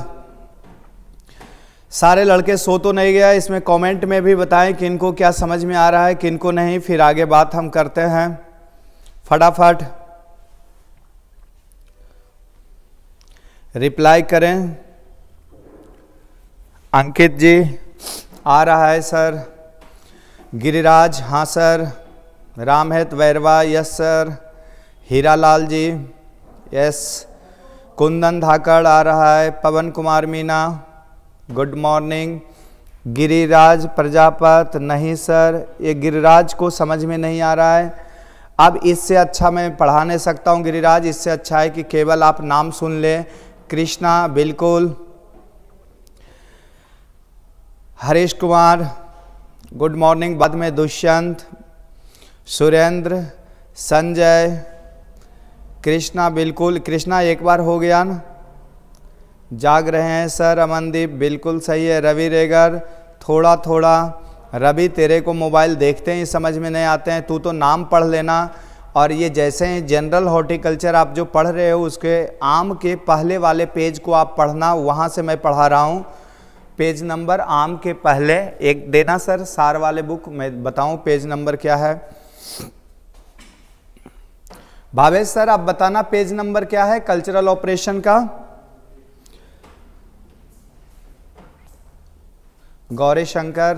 सारे लड़के सो तो नहीं गया इसमें कमेंट में भी बताएं कि इनको क्या समझ में आ रहा है किनको नहीं फिर आगे बात हम करते हैं फटाफट रिप्लाई करें अंकित जी आ रहा है सर गिरिराज हाँ sir Ramhit Vairwa yes sir Hiralal ji yes Kundan Dhakad आ रहा है पवन कुमार मीना गुड मॉर्निंग गिरिराज प्रजापत नहीं सर ये गिरिराज को समझ में नहीं आ रहा है अब इससे अच्छा मैं पढ़ा नहीं सकता हूँ गिरिराज इससे अच्छा है कि केवल आप नाम सुन लें कृष्णा बिल्कुल हरीश कुमार गुड मॉर्निंग बाद में दुष्यंत सुरेंद्र संजय कृष्णा बिल्कुल कृष्णा एक बार हो गया ना जाग रहे हैं सर अमनदीप बिल्कुल सही है रवि रेगर थोड़ा थोड़ा रवि तेरे को मोबाइल देखते ही समझ में नहीं आते हैं तू तो नाम पढ़ लेना और ये जैसे ही जनरल हॉर्टिकल्चर आप जो पढ़ रहे हो उसके आम के पहले वाले पेज को आप पढ़ना वहाँ से मैं पढ़ा रहा हूँ पेज नंबर आम के पहले एक देना सर सार वाले बुक मैं बताऊँ पेज नंबर क्या है भावेश सर आप बताना पेज नंबर क्या है कल्चरल ऑपरेशन का गौरी शंकर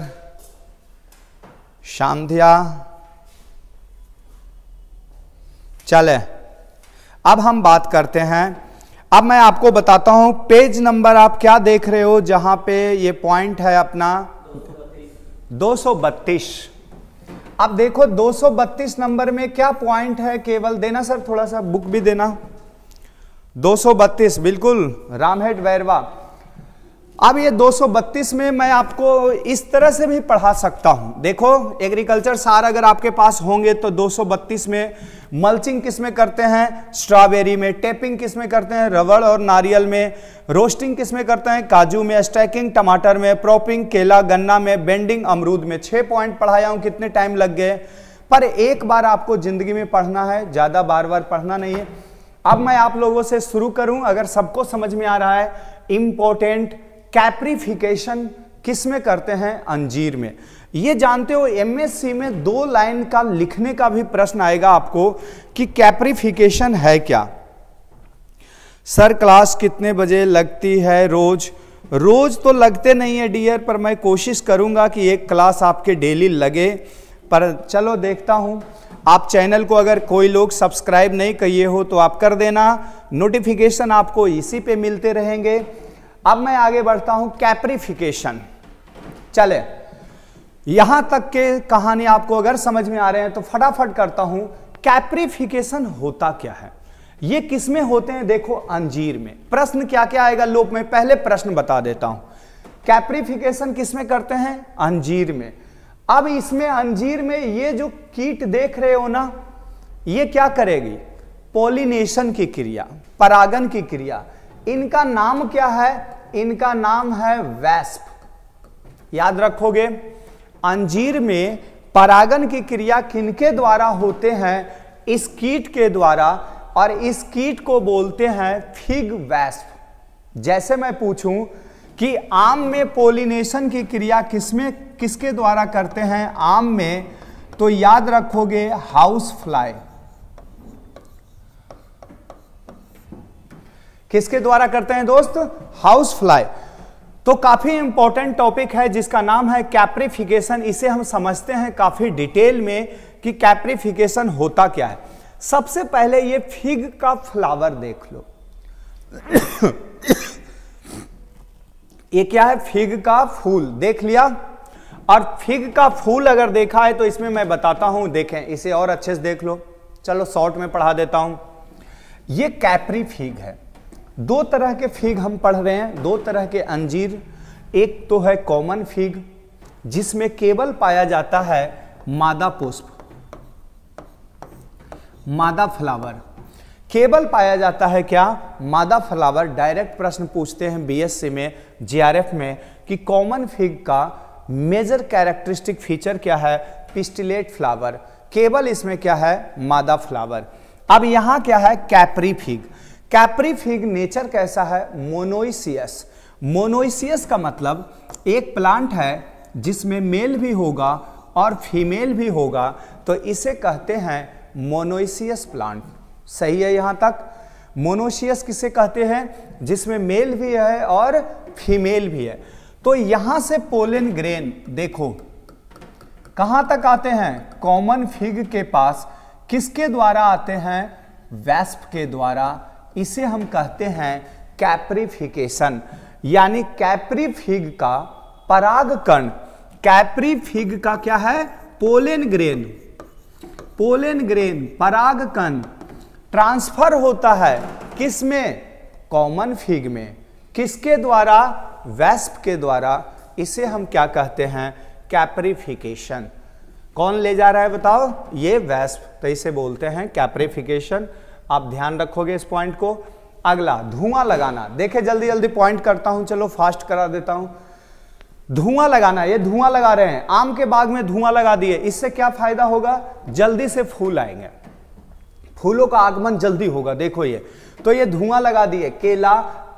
सांध्या चले अब हम बात करते हैं अब मैं आपको बताता हूं पेज नंबर आप क्या देख रहे हो जहां पे ये पॉइंट है अपना 232 अब देखो 232 नंबर में क्या पॉइंट है केवल देना सर थोड़ा सा बुक भी देना 232 बिल्कुल रामहेड वैरवा अब ये 232 में मैं आपको इस तरह से भी पढ़ा सकता हूं देखो एग्रीकल्चर सार अगर आपके पास होंगे तो 232 में मल्चिंग किस में करते हैं स्ट्रॉबेरी में टेपिंग किस में करते हैं रबड़ और नारियल में रोस्टिंग किस में करते हैं काजू में स्टैकिंग टमाटर में प्रॉपिंग केला गन्ना में बेंडिंग अमरूद में छः पॉइंट पढ़ाया हूँ कितने टाइम लग गए पर एक बार आपको ज़िंदगी में पढ़ना है ज़्यादा बार बार पढ़ना नहीं है अब मैं आप लोगों से शुरू करूं अगर सबको समझ में आ रहा है इम्पोर्टेंट कैप्रीफिकेशन किस में करते हैं अंजीर में ये जानते हो एमएससी में दो लाइन का लिखने का भी प्रश्न आएगा आपको कि कैप्रीफिकेशन है क्या सर क्लास कितने बजे लगती है रोज रोज तो लगते नहीं है डियर पर मैं कोशिश करूंगा कि एक क्लास आपके डेली लगे पर चलो देखता हूं आप चैनल को अगर कोई लोग सब्सक्राइब नहीं किए हो तो आप कर देना नोटिफिकेशन आपको इसी पे मिलते रहेंगे अब मैं आगे बढ़ता हूं कैप्रिफिकेशन चले यहां तक के कहानी आपको अगर समझ में आ रहे हैं तो फटाफट करता हूं कैप्रिफिकेशन होता क्या है ये किस में होते हैं देखो अंजीर में प्रश्न क्या क्या आएगा लोप में पहले प्रश्न बता देता हूं कैप्रिफिकेशन किस में करते हैं अंजीर में अब इसमें अंजीर में ये जो कीट देख रहे हो ना ये क्या करेगी पोलिनेशन की क्रिया परागन की क्रिया इनका नाम क्या है इनका नाम है वैस्प याद रखोगे अंजीर में परागन की क्रिया किनके द्वारा होते हैं इस कीट के द्वारा और इस कीट को बोलते हैं फिग वैस्प जैसे मैं पूछूं कि आम में पोलिनेशन की क्रिया किसमें किसके द्वारा करते हैं आम में तो याद रखोगे हाउस फ्लाई किसके द्वारा करते हैं दोस्त हाउस फ्लाई तो काफी इंपॉर्टेंट टॉपिक है जिसका नाम है कैप्रिफिकेशन इसे हम समझते हैं काफी डिटेल में कि कैप्रिफिकेशन होता क्या है सबसे पहले ये फिग का फ्लावर देख लो ये क्या है फिग का फूल देख लिया और फिग का फूल अगर देखा है तो इसमें मैं बताता हूं देखें इसे और अच्छे से देख लो चलो शॉर्ट में पढ़ा देता हूं ये कैप्री फिग है दो तरह के फिग हम पढ़ रहे हैं दो तरह के अंजीर एक तो है कॉमन फिग जिसमें केवल पाया जाता है मादा पुष्प मादा फ्लावर केवल पाया जाता है क्या मादा फ्लावर डायरेक्ट प्रश्न पूछते हैं बीएससी में जीआरएफ में कि कॉमन फिग का मेजर कैरेक्टरिस्टिक फीचर क्या है पिस्टिलेट फ्लावर केवल इसमें क्या है मादा फ्लावर अब यहां क्या है capri fig capri fig nature कैसा है मोनोइसियस मोनोइसियस का मतलब एक प्लांट है जिसमें मेल भी होगा और फीमेल भी होगा तो इसे कहते हैं मोनोइसियस प्लांट सही है यहाँ तक मोनोशियस किसे कहते हैं जिसमें मेल भी है और फीमेल भी है तो यहां से पोलन ग्रेन देखो कहां तक आते हैं कॉमन फिग के पास किसके द्वारा आते हैं वैस्प के द्वारा इसे हम कहते हैं कैप्रीफिकेशन यानी कैप्री का परागकण कैप्री का क्या है पोलेन ग्रेन पोलेन ग्रेन परागकण ट्रांसफर होता है किस में कॉमन फिग में किसके द्वारा वेस्प के द्वारा इसे हम क्या कहते हैं कैप्रीफिकेशन कौन ले जा रहा है बताओ ये वेस्प तो इसे बोलते हैं कैप्रीफिकेशन आप ध्यान रखोगे इस पॉइंट को अगला धुआं लगाना देखे जल्दी जल्दी पॉइंट करता हूं चलो फास्ट करा देता हूं धुआं लगाना ये धुआं लगा रहे हैं आम के बाग में धुआं लगा दिए इससे क्या फायदा होगा जल्दी से फूल आएंगे फूलों का आगमन जल्दी होगा देखो ये तो ये धुआं लगा दिए केला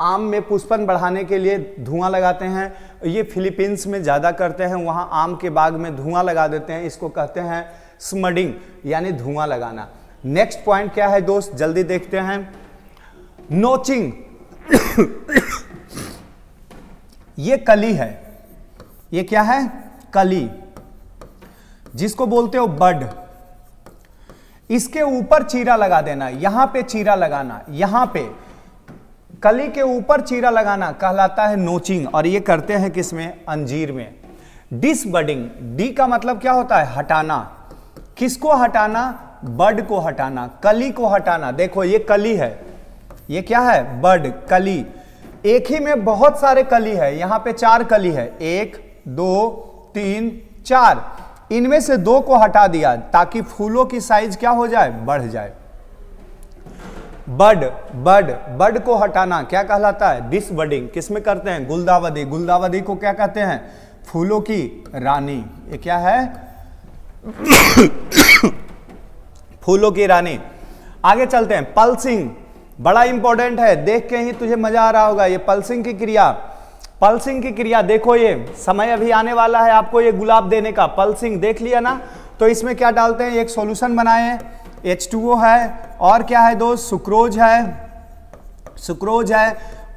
आम में पुष्पन बढ़ाने के लिए धुआं लगाते हैं ये फिलीपींस में ज़्यादा करते हैं वहां आम के बाग में धुआं लगा देते हैं इसको कहते हैं स्मडिंग यानी धुआं लगाना नेक्स्ट पॉइंट क्या है दोस्त जल्दी देखते हैं नोचिंग ये कली है ये क्या है कली जिसको बोलते हो बड इसके ऊपर चीरा लगा देना यहां पे चीरा लगाना यहां पे कली के ऊपर चीरा लगाना कहलाता है नोचिंग और ये करते हैं किसमें अंजीर में डिसबडिंग डी का मतलब क्या होता है हटाना किसको हटाना बड को हटाना कली को हटाना देखो ये कली है ये क्या है बड कली एक ही में बहुत सारे कली है यहां पे चार कली है एक दो तीन चार इनमें से दो को हटा दिया ताकि फूलों की साइज क्या हो जाए बढ़ जाए बड बड बड को हटाना क्या कहलाता है बडिंग किसमें करते हैं गुलदावदी गुलदावदी को क्या कहते हैं फूलों की रानी ये क्या है फूलों की रानी आगे चलते हैं पल्सिंग बड़ा इंपॉर्टेंट है देख के ही तुझे मजा आ रहा होगा ये पल्सिंग की क्रिया पल्सिंग की क्रिया देखो ये समय अभी आने वाला है आपको ये गुलाब देने का पल्सिंग देख लिया ना तो इसमें क्या डालते हैं एक सोल्यूशन बनाए एच है और क्या है दोस्त सुक्रोज है सुक्रोज है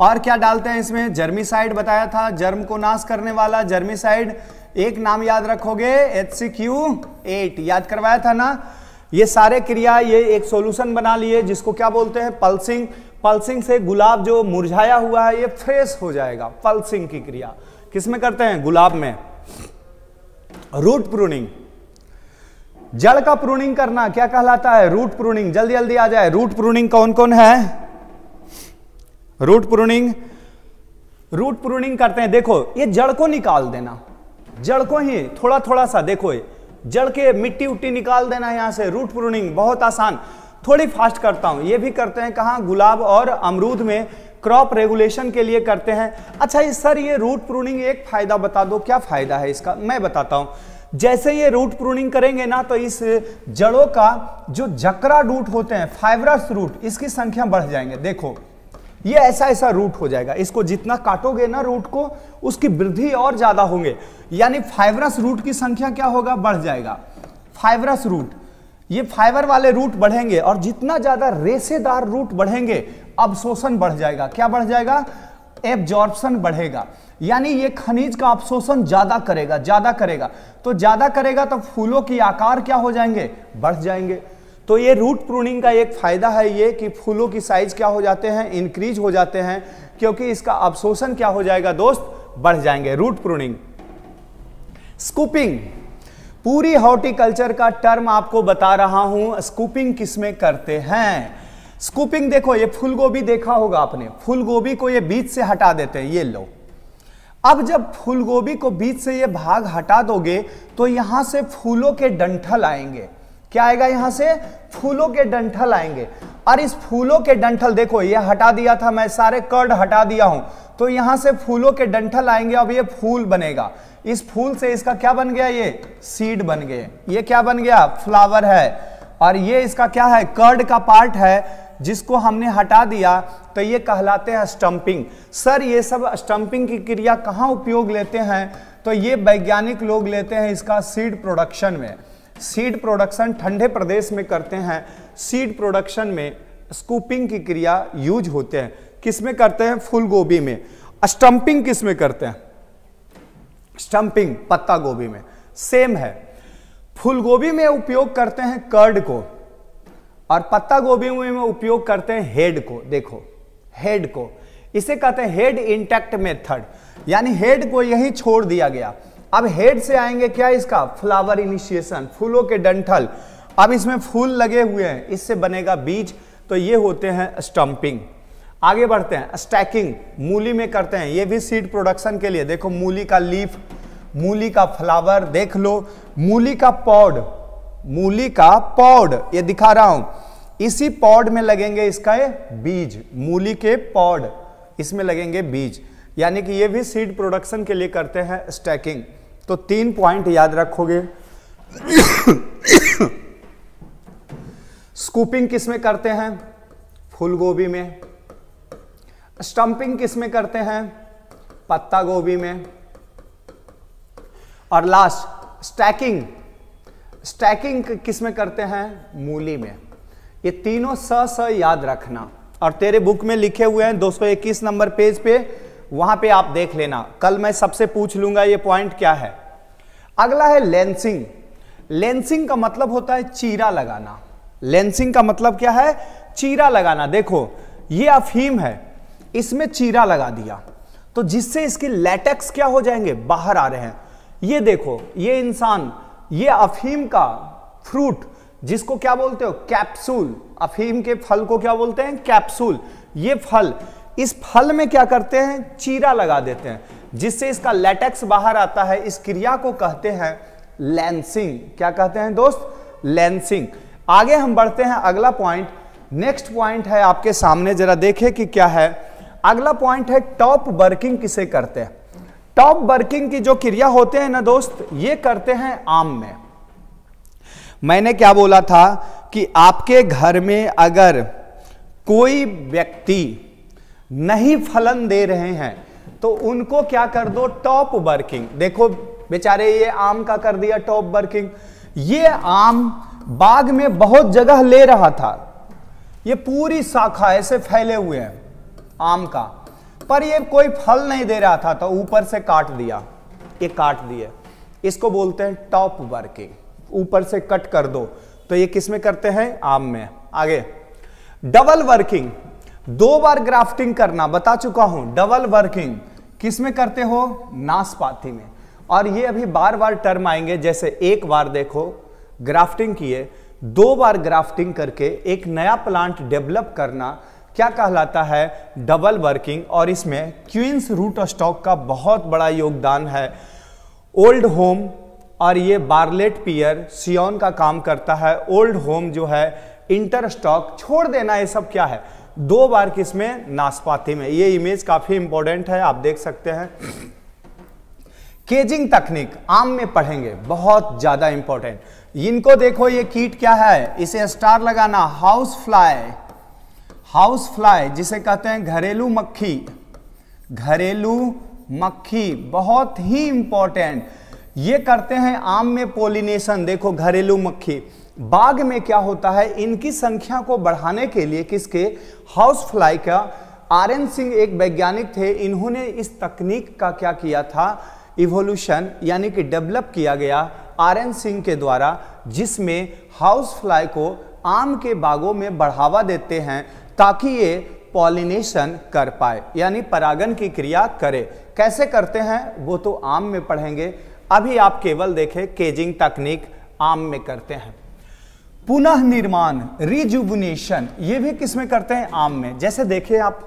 और क्या डालते हैं इसमें जर्मिसाइड बताया था जर्म को नाश करने वाला जर्मिसाइड एक नाम याद रखोगे एच सी क्यू एट याद करवाया था ना ये सारे क्रिया ये एक सॉल्यूशन बना लिए जिसको क्या बोलते हैं पल्सिंग पल्सिंग से गुलाब जो मुरझाया हुआ है ये फ्रेश हो जाएगा पल्सिंग की क्रिया किस में करते हैं गुलाब में रूट प्रूनिंग जड़ का प्रूनिंग करना क्या कहलाता है रूट प्रूनिंग जल्दी जल्दी आ जाए रूट प्रूनिंग कौन कौन है रूट प्रूनिंग रूट प्रूनिंग करते हैं देखो ये जड़ को निकाल देना जड़ को ही थोड़ा थोड़ा सा देखो ये जड़ के मिट्टी उट्टी निकाल देना यहाँ से रूट प्रूनिंग बहुत आसान थोड़ी फास्ट करता हूँ ये भी करते हैं कहाँ गुलाब और अमरूद में क्रॉप रेगुलेशन के लिए करते हैं अच्छा ये सर ये रूट प्रूनिंग एक फ़ायदा बता दो क्या फ़ायदा है इसका मैं बताता हूँ जैसे ये रूट प्रूनिंग करेंगे ना तो इस जड़ों का जो जकरा रूट होते हैं फाइबरस रूट इसकी संख्या बढ़ जाएंगे देखो ये ऐसा ऐसा रूट हो जाएगा इसको जितना काटोगे ना रूट को उसकी वृद्धि और ज्यादा होंगे यानी फाइबरस रूट की संख्या क्या होगा बढ़ जाएगा फाइबरस रूट ये फाइबर वाले रूट बढ़ेंगे और जितना ज्यादा रेसेदार रूट बढ़ेंगे अवशोषण बढ़ जाएगा क्या बढ़ जाएगा एब्जॉर्बन बढ़ेगा यानी ये खनिज का अवशोषण ज्यादा करेगा ज्यादा करेगा तो ज्यादा करेगा तो फूलों के आकार क्या हो जाएंगे बढ़ जाएंगे तो ये रूट प्रूनिंग का एक फ़ायदा है ये कि फूलों की साइज़ क्या हो जाते हैं इंक्रीज हो जाते हैं क्योंकि इसका अवशोषण क्या हो जाएगा दोस्त बढ़ जाएंगे रूट प्रूनिंग स्कूपिंग पूरी हॉर्टिकल्चर का टर्म आपको बता रहा हूं स्कूपिंग किसमें करते हैं स्कूपिंग देखो ये फूलगोभी देखा होगा आपने फूलगोभी को ये बीच से हटा देते हैं ये लो अब जब फूलगोभी को बीच से ये भाग हटा दोगे तो यहां से फूलों के डंठल आएंगे क्या आएगा यहां से फूलों के डंठल आएंगे और इस फूलों के डंठल देखो ये हटा दिया था मैं सारे कर्ड हटा दिया हूं तो यहां से फूलों के डंठल आएंगे अब ये फूल बनेगा इस फूल से इसका क्या बन गया ये सीड बन गए ये क्या बन गया फ्लावर है और ये इसका क्या है कर्ड का पार्ट है जिसको हमने हटा दिया तो ये कहलाते हैं स्टम्पिंग सर ये सब स्टम्पिंग की क्रिया कहाँ उपयोग लेते हैं तो ये वैज्ञानिक लोग लेते हैं इसका सीड प्रोडक्शन में सीड प्रोडक्शन ठंडे प्रदेश में करते हैं सीड प्रोडक्शन में स्कूपिंग की क्रिया यूज होते हैं किस में करते हैं फूल गोभी में स्टम्पिंग किस में करते हैं स्टम्पिंग पत्ता गोभी में सेम है फूल गोभी में उपयोग करते हैं कर्ड को और पत्ता गोभी में उपयोग करते हैं हेड को देखो हेड को इसे कहते हैं हेड इंटैक्ट मेथड यानी हेड को यही छोड़ दिया गया अब हेड से आएंगे क्या इसका फ्लावर इनिशिएशन फूलों के डंठल अब इसमें फूल लगे हुए हैं इससे बनेगा बीज तो ये होते हैं स्टम्पिंग आगे बढ़ते हैं स्टैकिंग मूली में करते हैं ये भी सीड प्रोडक्शन के लिए देखो मूली का लीफ मूली का फ्लावर देख लो मूली का पौड मूली का पौड ये दिखा रहा हूं इसी पौड में लगेंगे इसका ये बीज मूली के पौड इसमें लगेंगे बीज यानी कि ये भी सीड प्रोडक्शन के लिए करते हैं स्टैकिंग तो तीन पॉइंट याद रखोगे स्कूपिंग किस में करते हैं फूल गोभी में स्टंपिंग किस में करते हैं पत्ता गोभी में और लास्ट स्टैकिंग स्टैकिंग किस में करते हैं मूली में ये तीनों स स याद रखना और तेरे बुक में लिखे हुए हैं 221 नंबर पेज पे वहां पे आप देख लेना कल मैं सबसे पूछ लूंगा ये पॉइंट क्या है अगला है लेंसिंग लेंसिंग का मतलब होता है चीरा लगाना लेंसिंग का मतलब क्या है चीरा लगाना देखो ये अफीम है इसमें चीरा लगा दिया तो जिससे इसके लेटेक्स क्या हो जाएंगे बाहर आ रहे हैं ये देखो ये इंसान ये अफीम का फ्रूट जिसको क्या बोलते हो कैप्सूल अफीम के फल को क्या बोलते हैं कैप्सूल ये फल इस फल में क्या करते हैं चीरा लगा देते हैं जिससे इसका लेटेक्स बाहर आता है इस क्रिया को कहते हैं लेंसिंग क्या कहते हैं दोस्त लेंसिंग आगे हम बढ़ते हैं अगला पॉइंट नेक्स्ट पॉइंट है आपके सामने जरा देखे कि क्या है अगला पॉइंट है टॉप वर्किंग किसे करते हैं टॉप वर्किंग की जो क्रिया होते हैं ना दोस्त ये करते हैं आम में मैंने क्या बोला था कि आपके घर में अगर कोई व्यक्ति नहीं फलन दे रहे हैं तो उनको क्या कर दो टॉप वर्किंग देखो बेचारे ये आम का कर दिया टॉप वर्किंग ये आम बाग में बहुत जगह ले रहा था ये पूरी शाखा ऐसे फैले हुए हैं आम का पर ये कोई फल नहीं दे रहा था तो ऊपर से काट दिया ये काट दिए इसको बोलते हैं टॉप वर्किंग ऊपर से कट कर दो तो ये किसमें करते हैं आम में आगे डबल वर्किंग दो बार ग्राफ्टिंग करना बता चुका हूं डबल वर्किंग किस में करते हो नाशपाती में और ये अभी बार बार टर्म आएंगे जैसे एक बार देखो ग्राफ्टिंग किए दो बार ग्राफ्टिंग करके एक नया प्लांट डेवलप करना क्या कहलाता है डबल वर्किंग और इसमें क्वींस रूट स्टॉक का बहुत बड़ा योगदान है ओल्ड होम और ये बार्लेट पियर सियोन का काम करता है ओल्ड होम जो है इंटर स्टॉक छोड़ देना ये सब क्या है दो बार किस में नाशपाती में ये इमेज काफी इंपॉर्टेंट है आप देख सकते हैं केजिंग तकनीक आम में पढ़ेंगे बहुत ज्यादा इंपॉर्टेंट इनको देखो ये कीट क्या है इसे स्टार लगाना हाउस फ्लाई हाउस फ्लाई जिसे कहते हैं घरेलू मक्खी घरेलू मक्खी बहुत ही इंपॉर्टेंट ये करते हैं आम में पोलिनेशन देखो घरेलू मक्खी बाग में क्या होता है इनकी संख्या को बढ़ाने के लिए किसके हाउस फ्लाई का आर एन सिंह एक वैज्ञानिक थे इन्होंने इस तकनीक का क्या किया था इवोल्यूशन यानी कि डेवलप किया गया आर एन सिंह के द्वारा जिसमें हाउस फ्लाई को आम के बागों में बढ़ावा देते हैं ताकि ये पॉलिनेशन कर पाए यानी परागन की क्रिया करे कैसे करते हैं वो तो आम में पढ़ेंगे अभी आप केवल देखें केजिंग तकनीक आम में करते हैं पुनः निर्माण रिजुबनेशन ये भी किस में करते हैं आम में जैसे देखे आप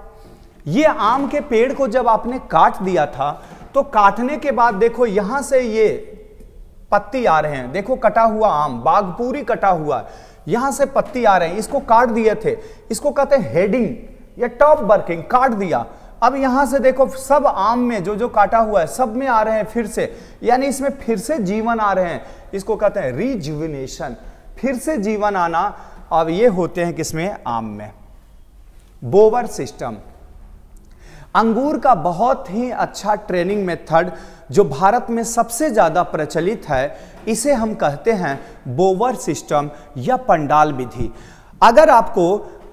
ये आम के पेड़ को जब आपने काट दिया था तो काटने के बाद देखो यहां से ये पत्ती आ रहे हैं देखो कटा हुआ आम बागपूरी कटा हुआ यहां से पत्ती आ रहे हैं इसको काट दिए थे इसको कहते हैं हेडिंग या टॉप वर्किंग काट दिया अब यहां से देखो सब आम में जो जो काटा हुआ है सब में आ रहे हैं फिर से यानी इसमें फिर से जीवन आ रहे हैं इसको कहते हैं रिजुविनेशन फिर से जीवन आना अब ये होते हैं किसमें आम में बोवर सिस्टम अंगूर का बहुत ही अच्छा ट्रेनिंग मेथड जो भारत में सबसे ज़्यादा प्रचलित है इसे हम कहते हैं बोवर सिस्टम या पंडाल विधि अगर आपको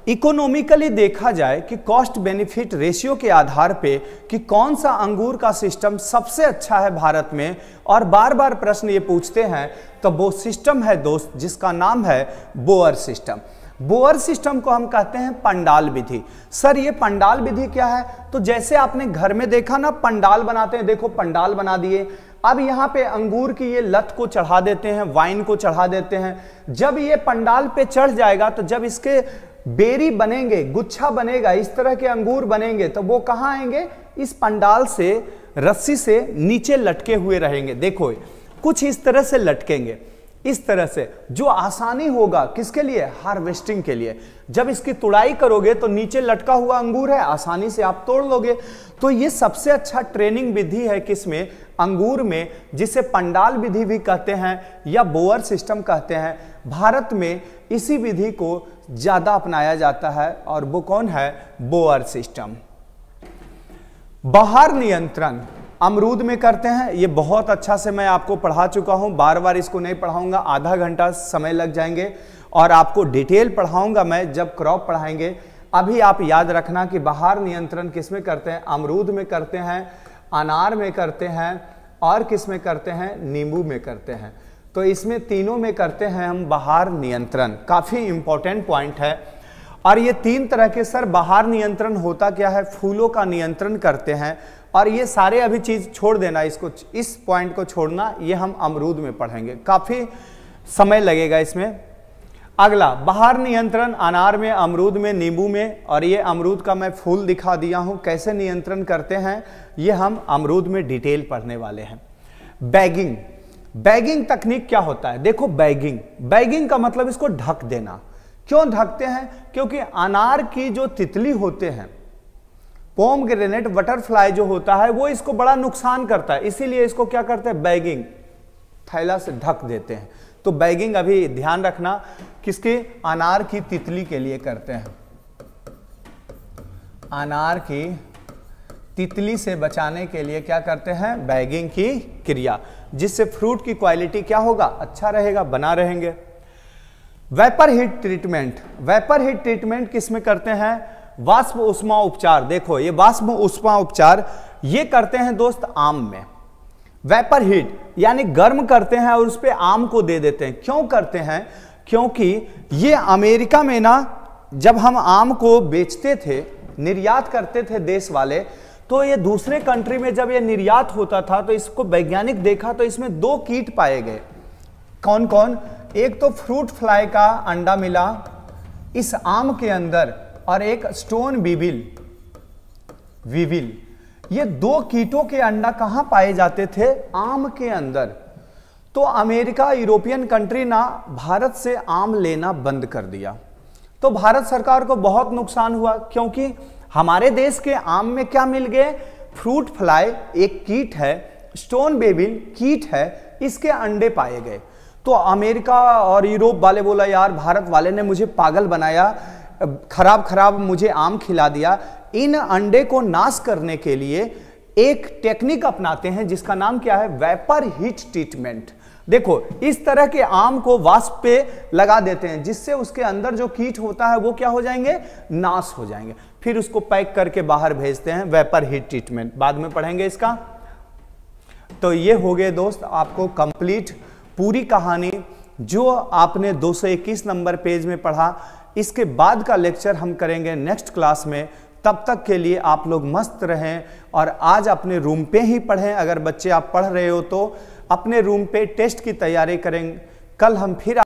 इकोनॉमिकली देखा जाए कि कॉस्ट बेनिफिट रेशियो के आधार पे कि कौन सा अंगूर का सिस्टम सबसे अच्छा है भारत में और बार बार प्रश्न ये पूछते हैं तो वो सिस्टम है दोस्त जिसका नाम है बोअर सिस्टम बोअर सिस्टम को हम कहते हैं पंडाल विधि सर ये पंडाल विधि क्या है तो जैसे आपने घर में देखा ना पंडाल बनाते हैं देखो पंडाल बना दिए अब यहाँ पे अंगूर की ये लत को चढ़ा देते हैं वाइन को चढ़ा देते हैं जब ये पंडाल पे चढ़ जाएगा तो जब इसके बेरी बनेंगे गुच्छा बनेगा इस तरह के अंगूर बनेंगे तो वो कहाँ आएंगे इस पंडाल से रस्सी से नीचे लटके हुए रहेंगे देखो कुछ इस तरह से लटकेंगे इस तरह से जो आसानी होगा किसके लिए हार्वेस्टिंग के लिए जब इसकी तुड़ाई करोगे तो नीचे लटका हुआ अंगूर है आसानी से आप तोड़ लोगे तो ये सबसे अच्छा ट्रेनिंग विधि है किसमें अंगूर में जिसे पंडाल विधि भी कहते हैं या बोअर सिस्टम कहते हैं भारत में इसी विधि को ज़्यादा अपनाया जाता है और वो कौन है बोअर सिस्टम बाहर नियंत्रण अमरूद में करते हैं ये बहुत अच्छा से मैं आपको पढ़ा चुका हूँ बार बार इसको नहीं पढ़ाऊंगा आधा घंटा समय लग जाएंगे और आपको डिटेल पढ़ाऊँगा मैं जब क्रॉप पढ़ाएंगे अभी आप याद रखना कि बाहर नियंत्रण किस में करते हैं अमरूद में करते हैं अनार में करते हैं और किस में करते हैं नींबू में करते हैं तो इसमें तीनों में करते हैं हम बाहर नियंत्रण काफ़ी इम्पोर्टेंट पॉइंट है और ये तीन तरह के सर बाहर नियंत्रण होता क्या है फूलों का नियंत्रण करते हैं और ये सारे अभी चीज़ छोड़ देना इसको इस पॉइंट को छोड़ना ये हम अमरूद में पढ़ेंगे काफ़ी समय लगेगा इसमें अगला बाहर नियंत्रण अनार में अमरूद में नींबू में और ये अमरूद का मैं फूल दिखा दिया हूँ कैसे नियंत्रण करते हैं ये हम अमरूद में डिटेल पढ़ने वाले हैं बैगिंग बैगिंग तकनीक क्या होता है देखो बैगिंग बैगिंग का मतलब इसको ढक देना क्यों ढकते हैं क्योंकि अनार की जो तितली होते हैं पोम ग्रेनेट बटरफ्लाई जो होता है वो इसको बड़ा नुकसान करता है इसीलिए इसको क्या करते हैं बैगिंग थैला से ढक देते हैं तो बैगिंग अभी ध्यान रखना किसके अनार की तितली के लिए करते हैं अनार की तितली से बचाने के लिए क्या करते हैं बैगिंग की क्रिया जिससे फ्रूट की क्वालिटी क्या होगा अच्छा रहेगा बना रहेंगे vapour heat treatment vapour heat treatment किस में करते हैं वाष्प उष्मा उपचार देखो ये वाष्प उष्मा उपचार ये करते हैं दोस्त आम में वेपर हीट यानी गर्म करते हैं और उस पर आम को दे देते हैं क्यों करते हैं क्योंकि ये अमेरिका में ना जब हम आम को बेचते थे निर्यात करते थे देश वाले तो ये दूसरे कंट्री में जब ये निर्यात होता था तो इसको वैज्ञानिक देखा तो इसमें दो कीट पाए गए कौन कौन एक तो फ्रूट फ्लाई का अंडा मिला इस आम के अंदर और एक स्टोन बीबिल विविल ये दो कीटों के अंडा कहां पाए जाते थे आम के अंदर तो अमेरिका यूरोपियन कंट्री ना भारत से आम लेना बंद कर दिया तो भारत सरकार को बहुत नुकसान हुआ क्योंकि हमारे देश के आम में क्या मिल गए फ्रूट फ्लाई एक कीट है स्टोन बेबिल कीट है इसके अंडे पाए गए तो अमेरिका और यूरोप वाले बोला यार भारत वाले ने मुझे पागल बनाया खराब खराब मुझे आम खिला दिया इन अंडे को नाश करने के लिए एक टेक्निक अपनाते हैं जिसका नाम क्या है वेपर हीट ट्रीटमेंट देखो इस तरह के आम को वास्प पे लगा देते हैं जिससे उसके अंदर जो कीट होता है वो क्या हो जाएंगे नाश हो जाएंगे फिर उसको पैक करके बाहर भेजते हैं वेपर हीट ट्रीटमेंट बाद में पढ़ेंगे इसका तो ये हो गए दोस्त आपको कंप्लीट पूरी कहानी जो आपने 221 नंबर पेज में पढ़ा इसके बाद का लेक्चर हम करेंगे नेक्स्ट क्लास में तब तक के लिए आप लोग मस्त रहें और आज अपने रूम पे ही पढ़ें अगर बच्चे आप पढ़ रहे हो तो अपने रूम पे टेस्ट की तैयारी करें कल हम फिर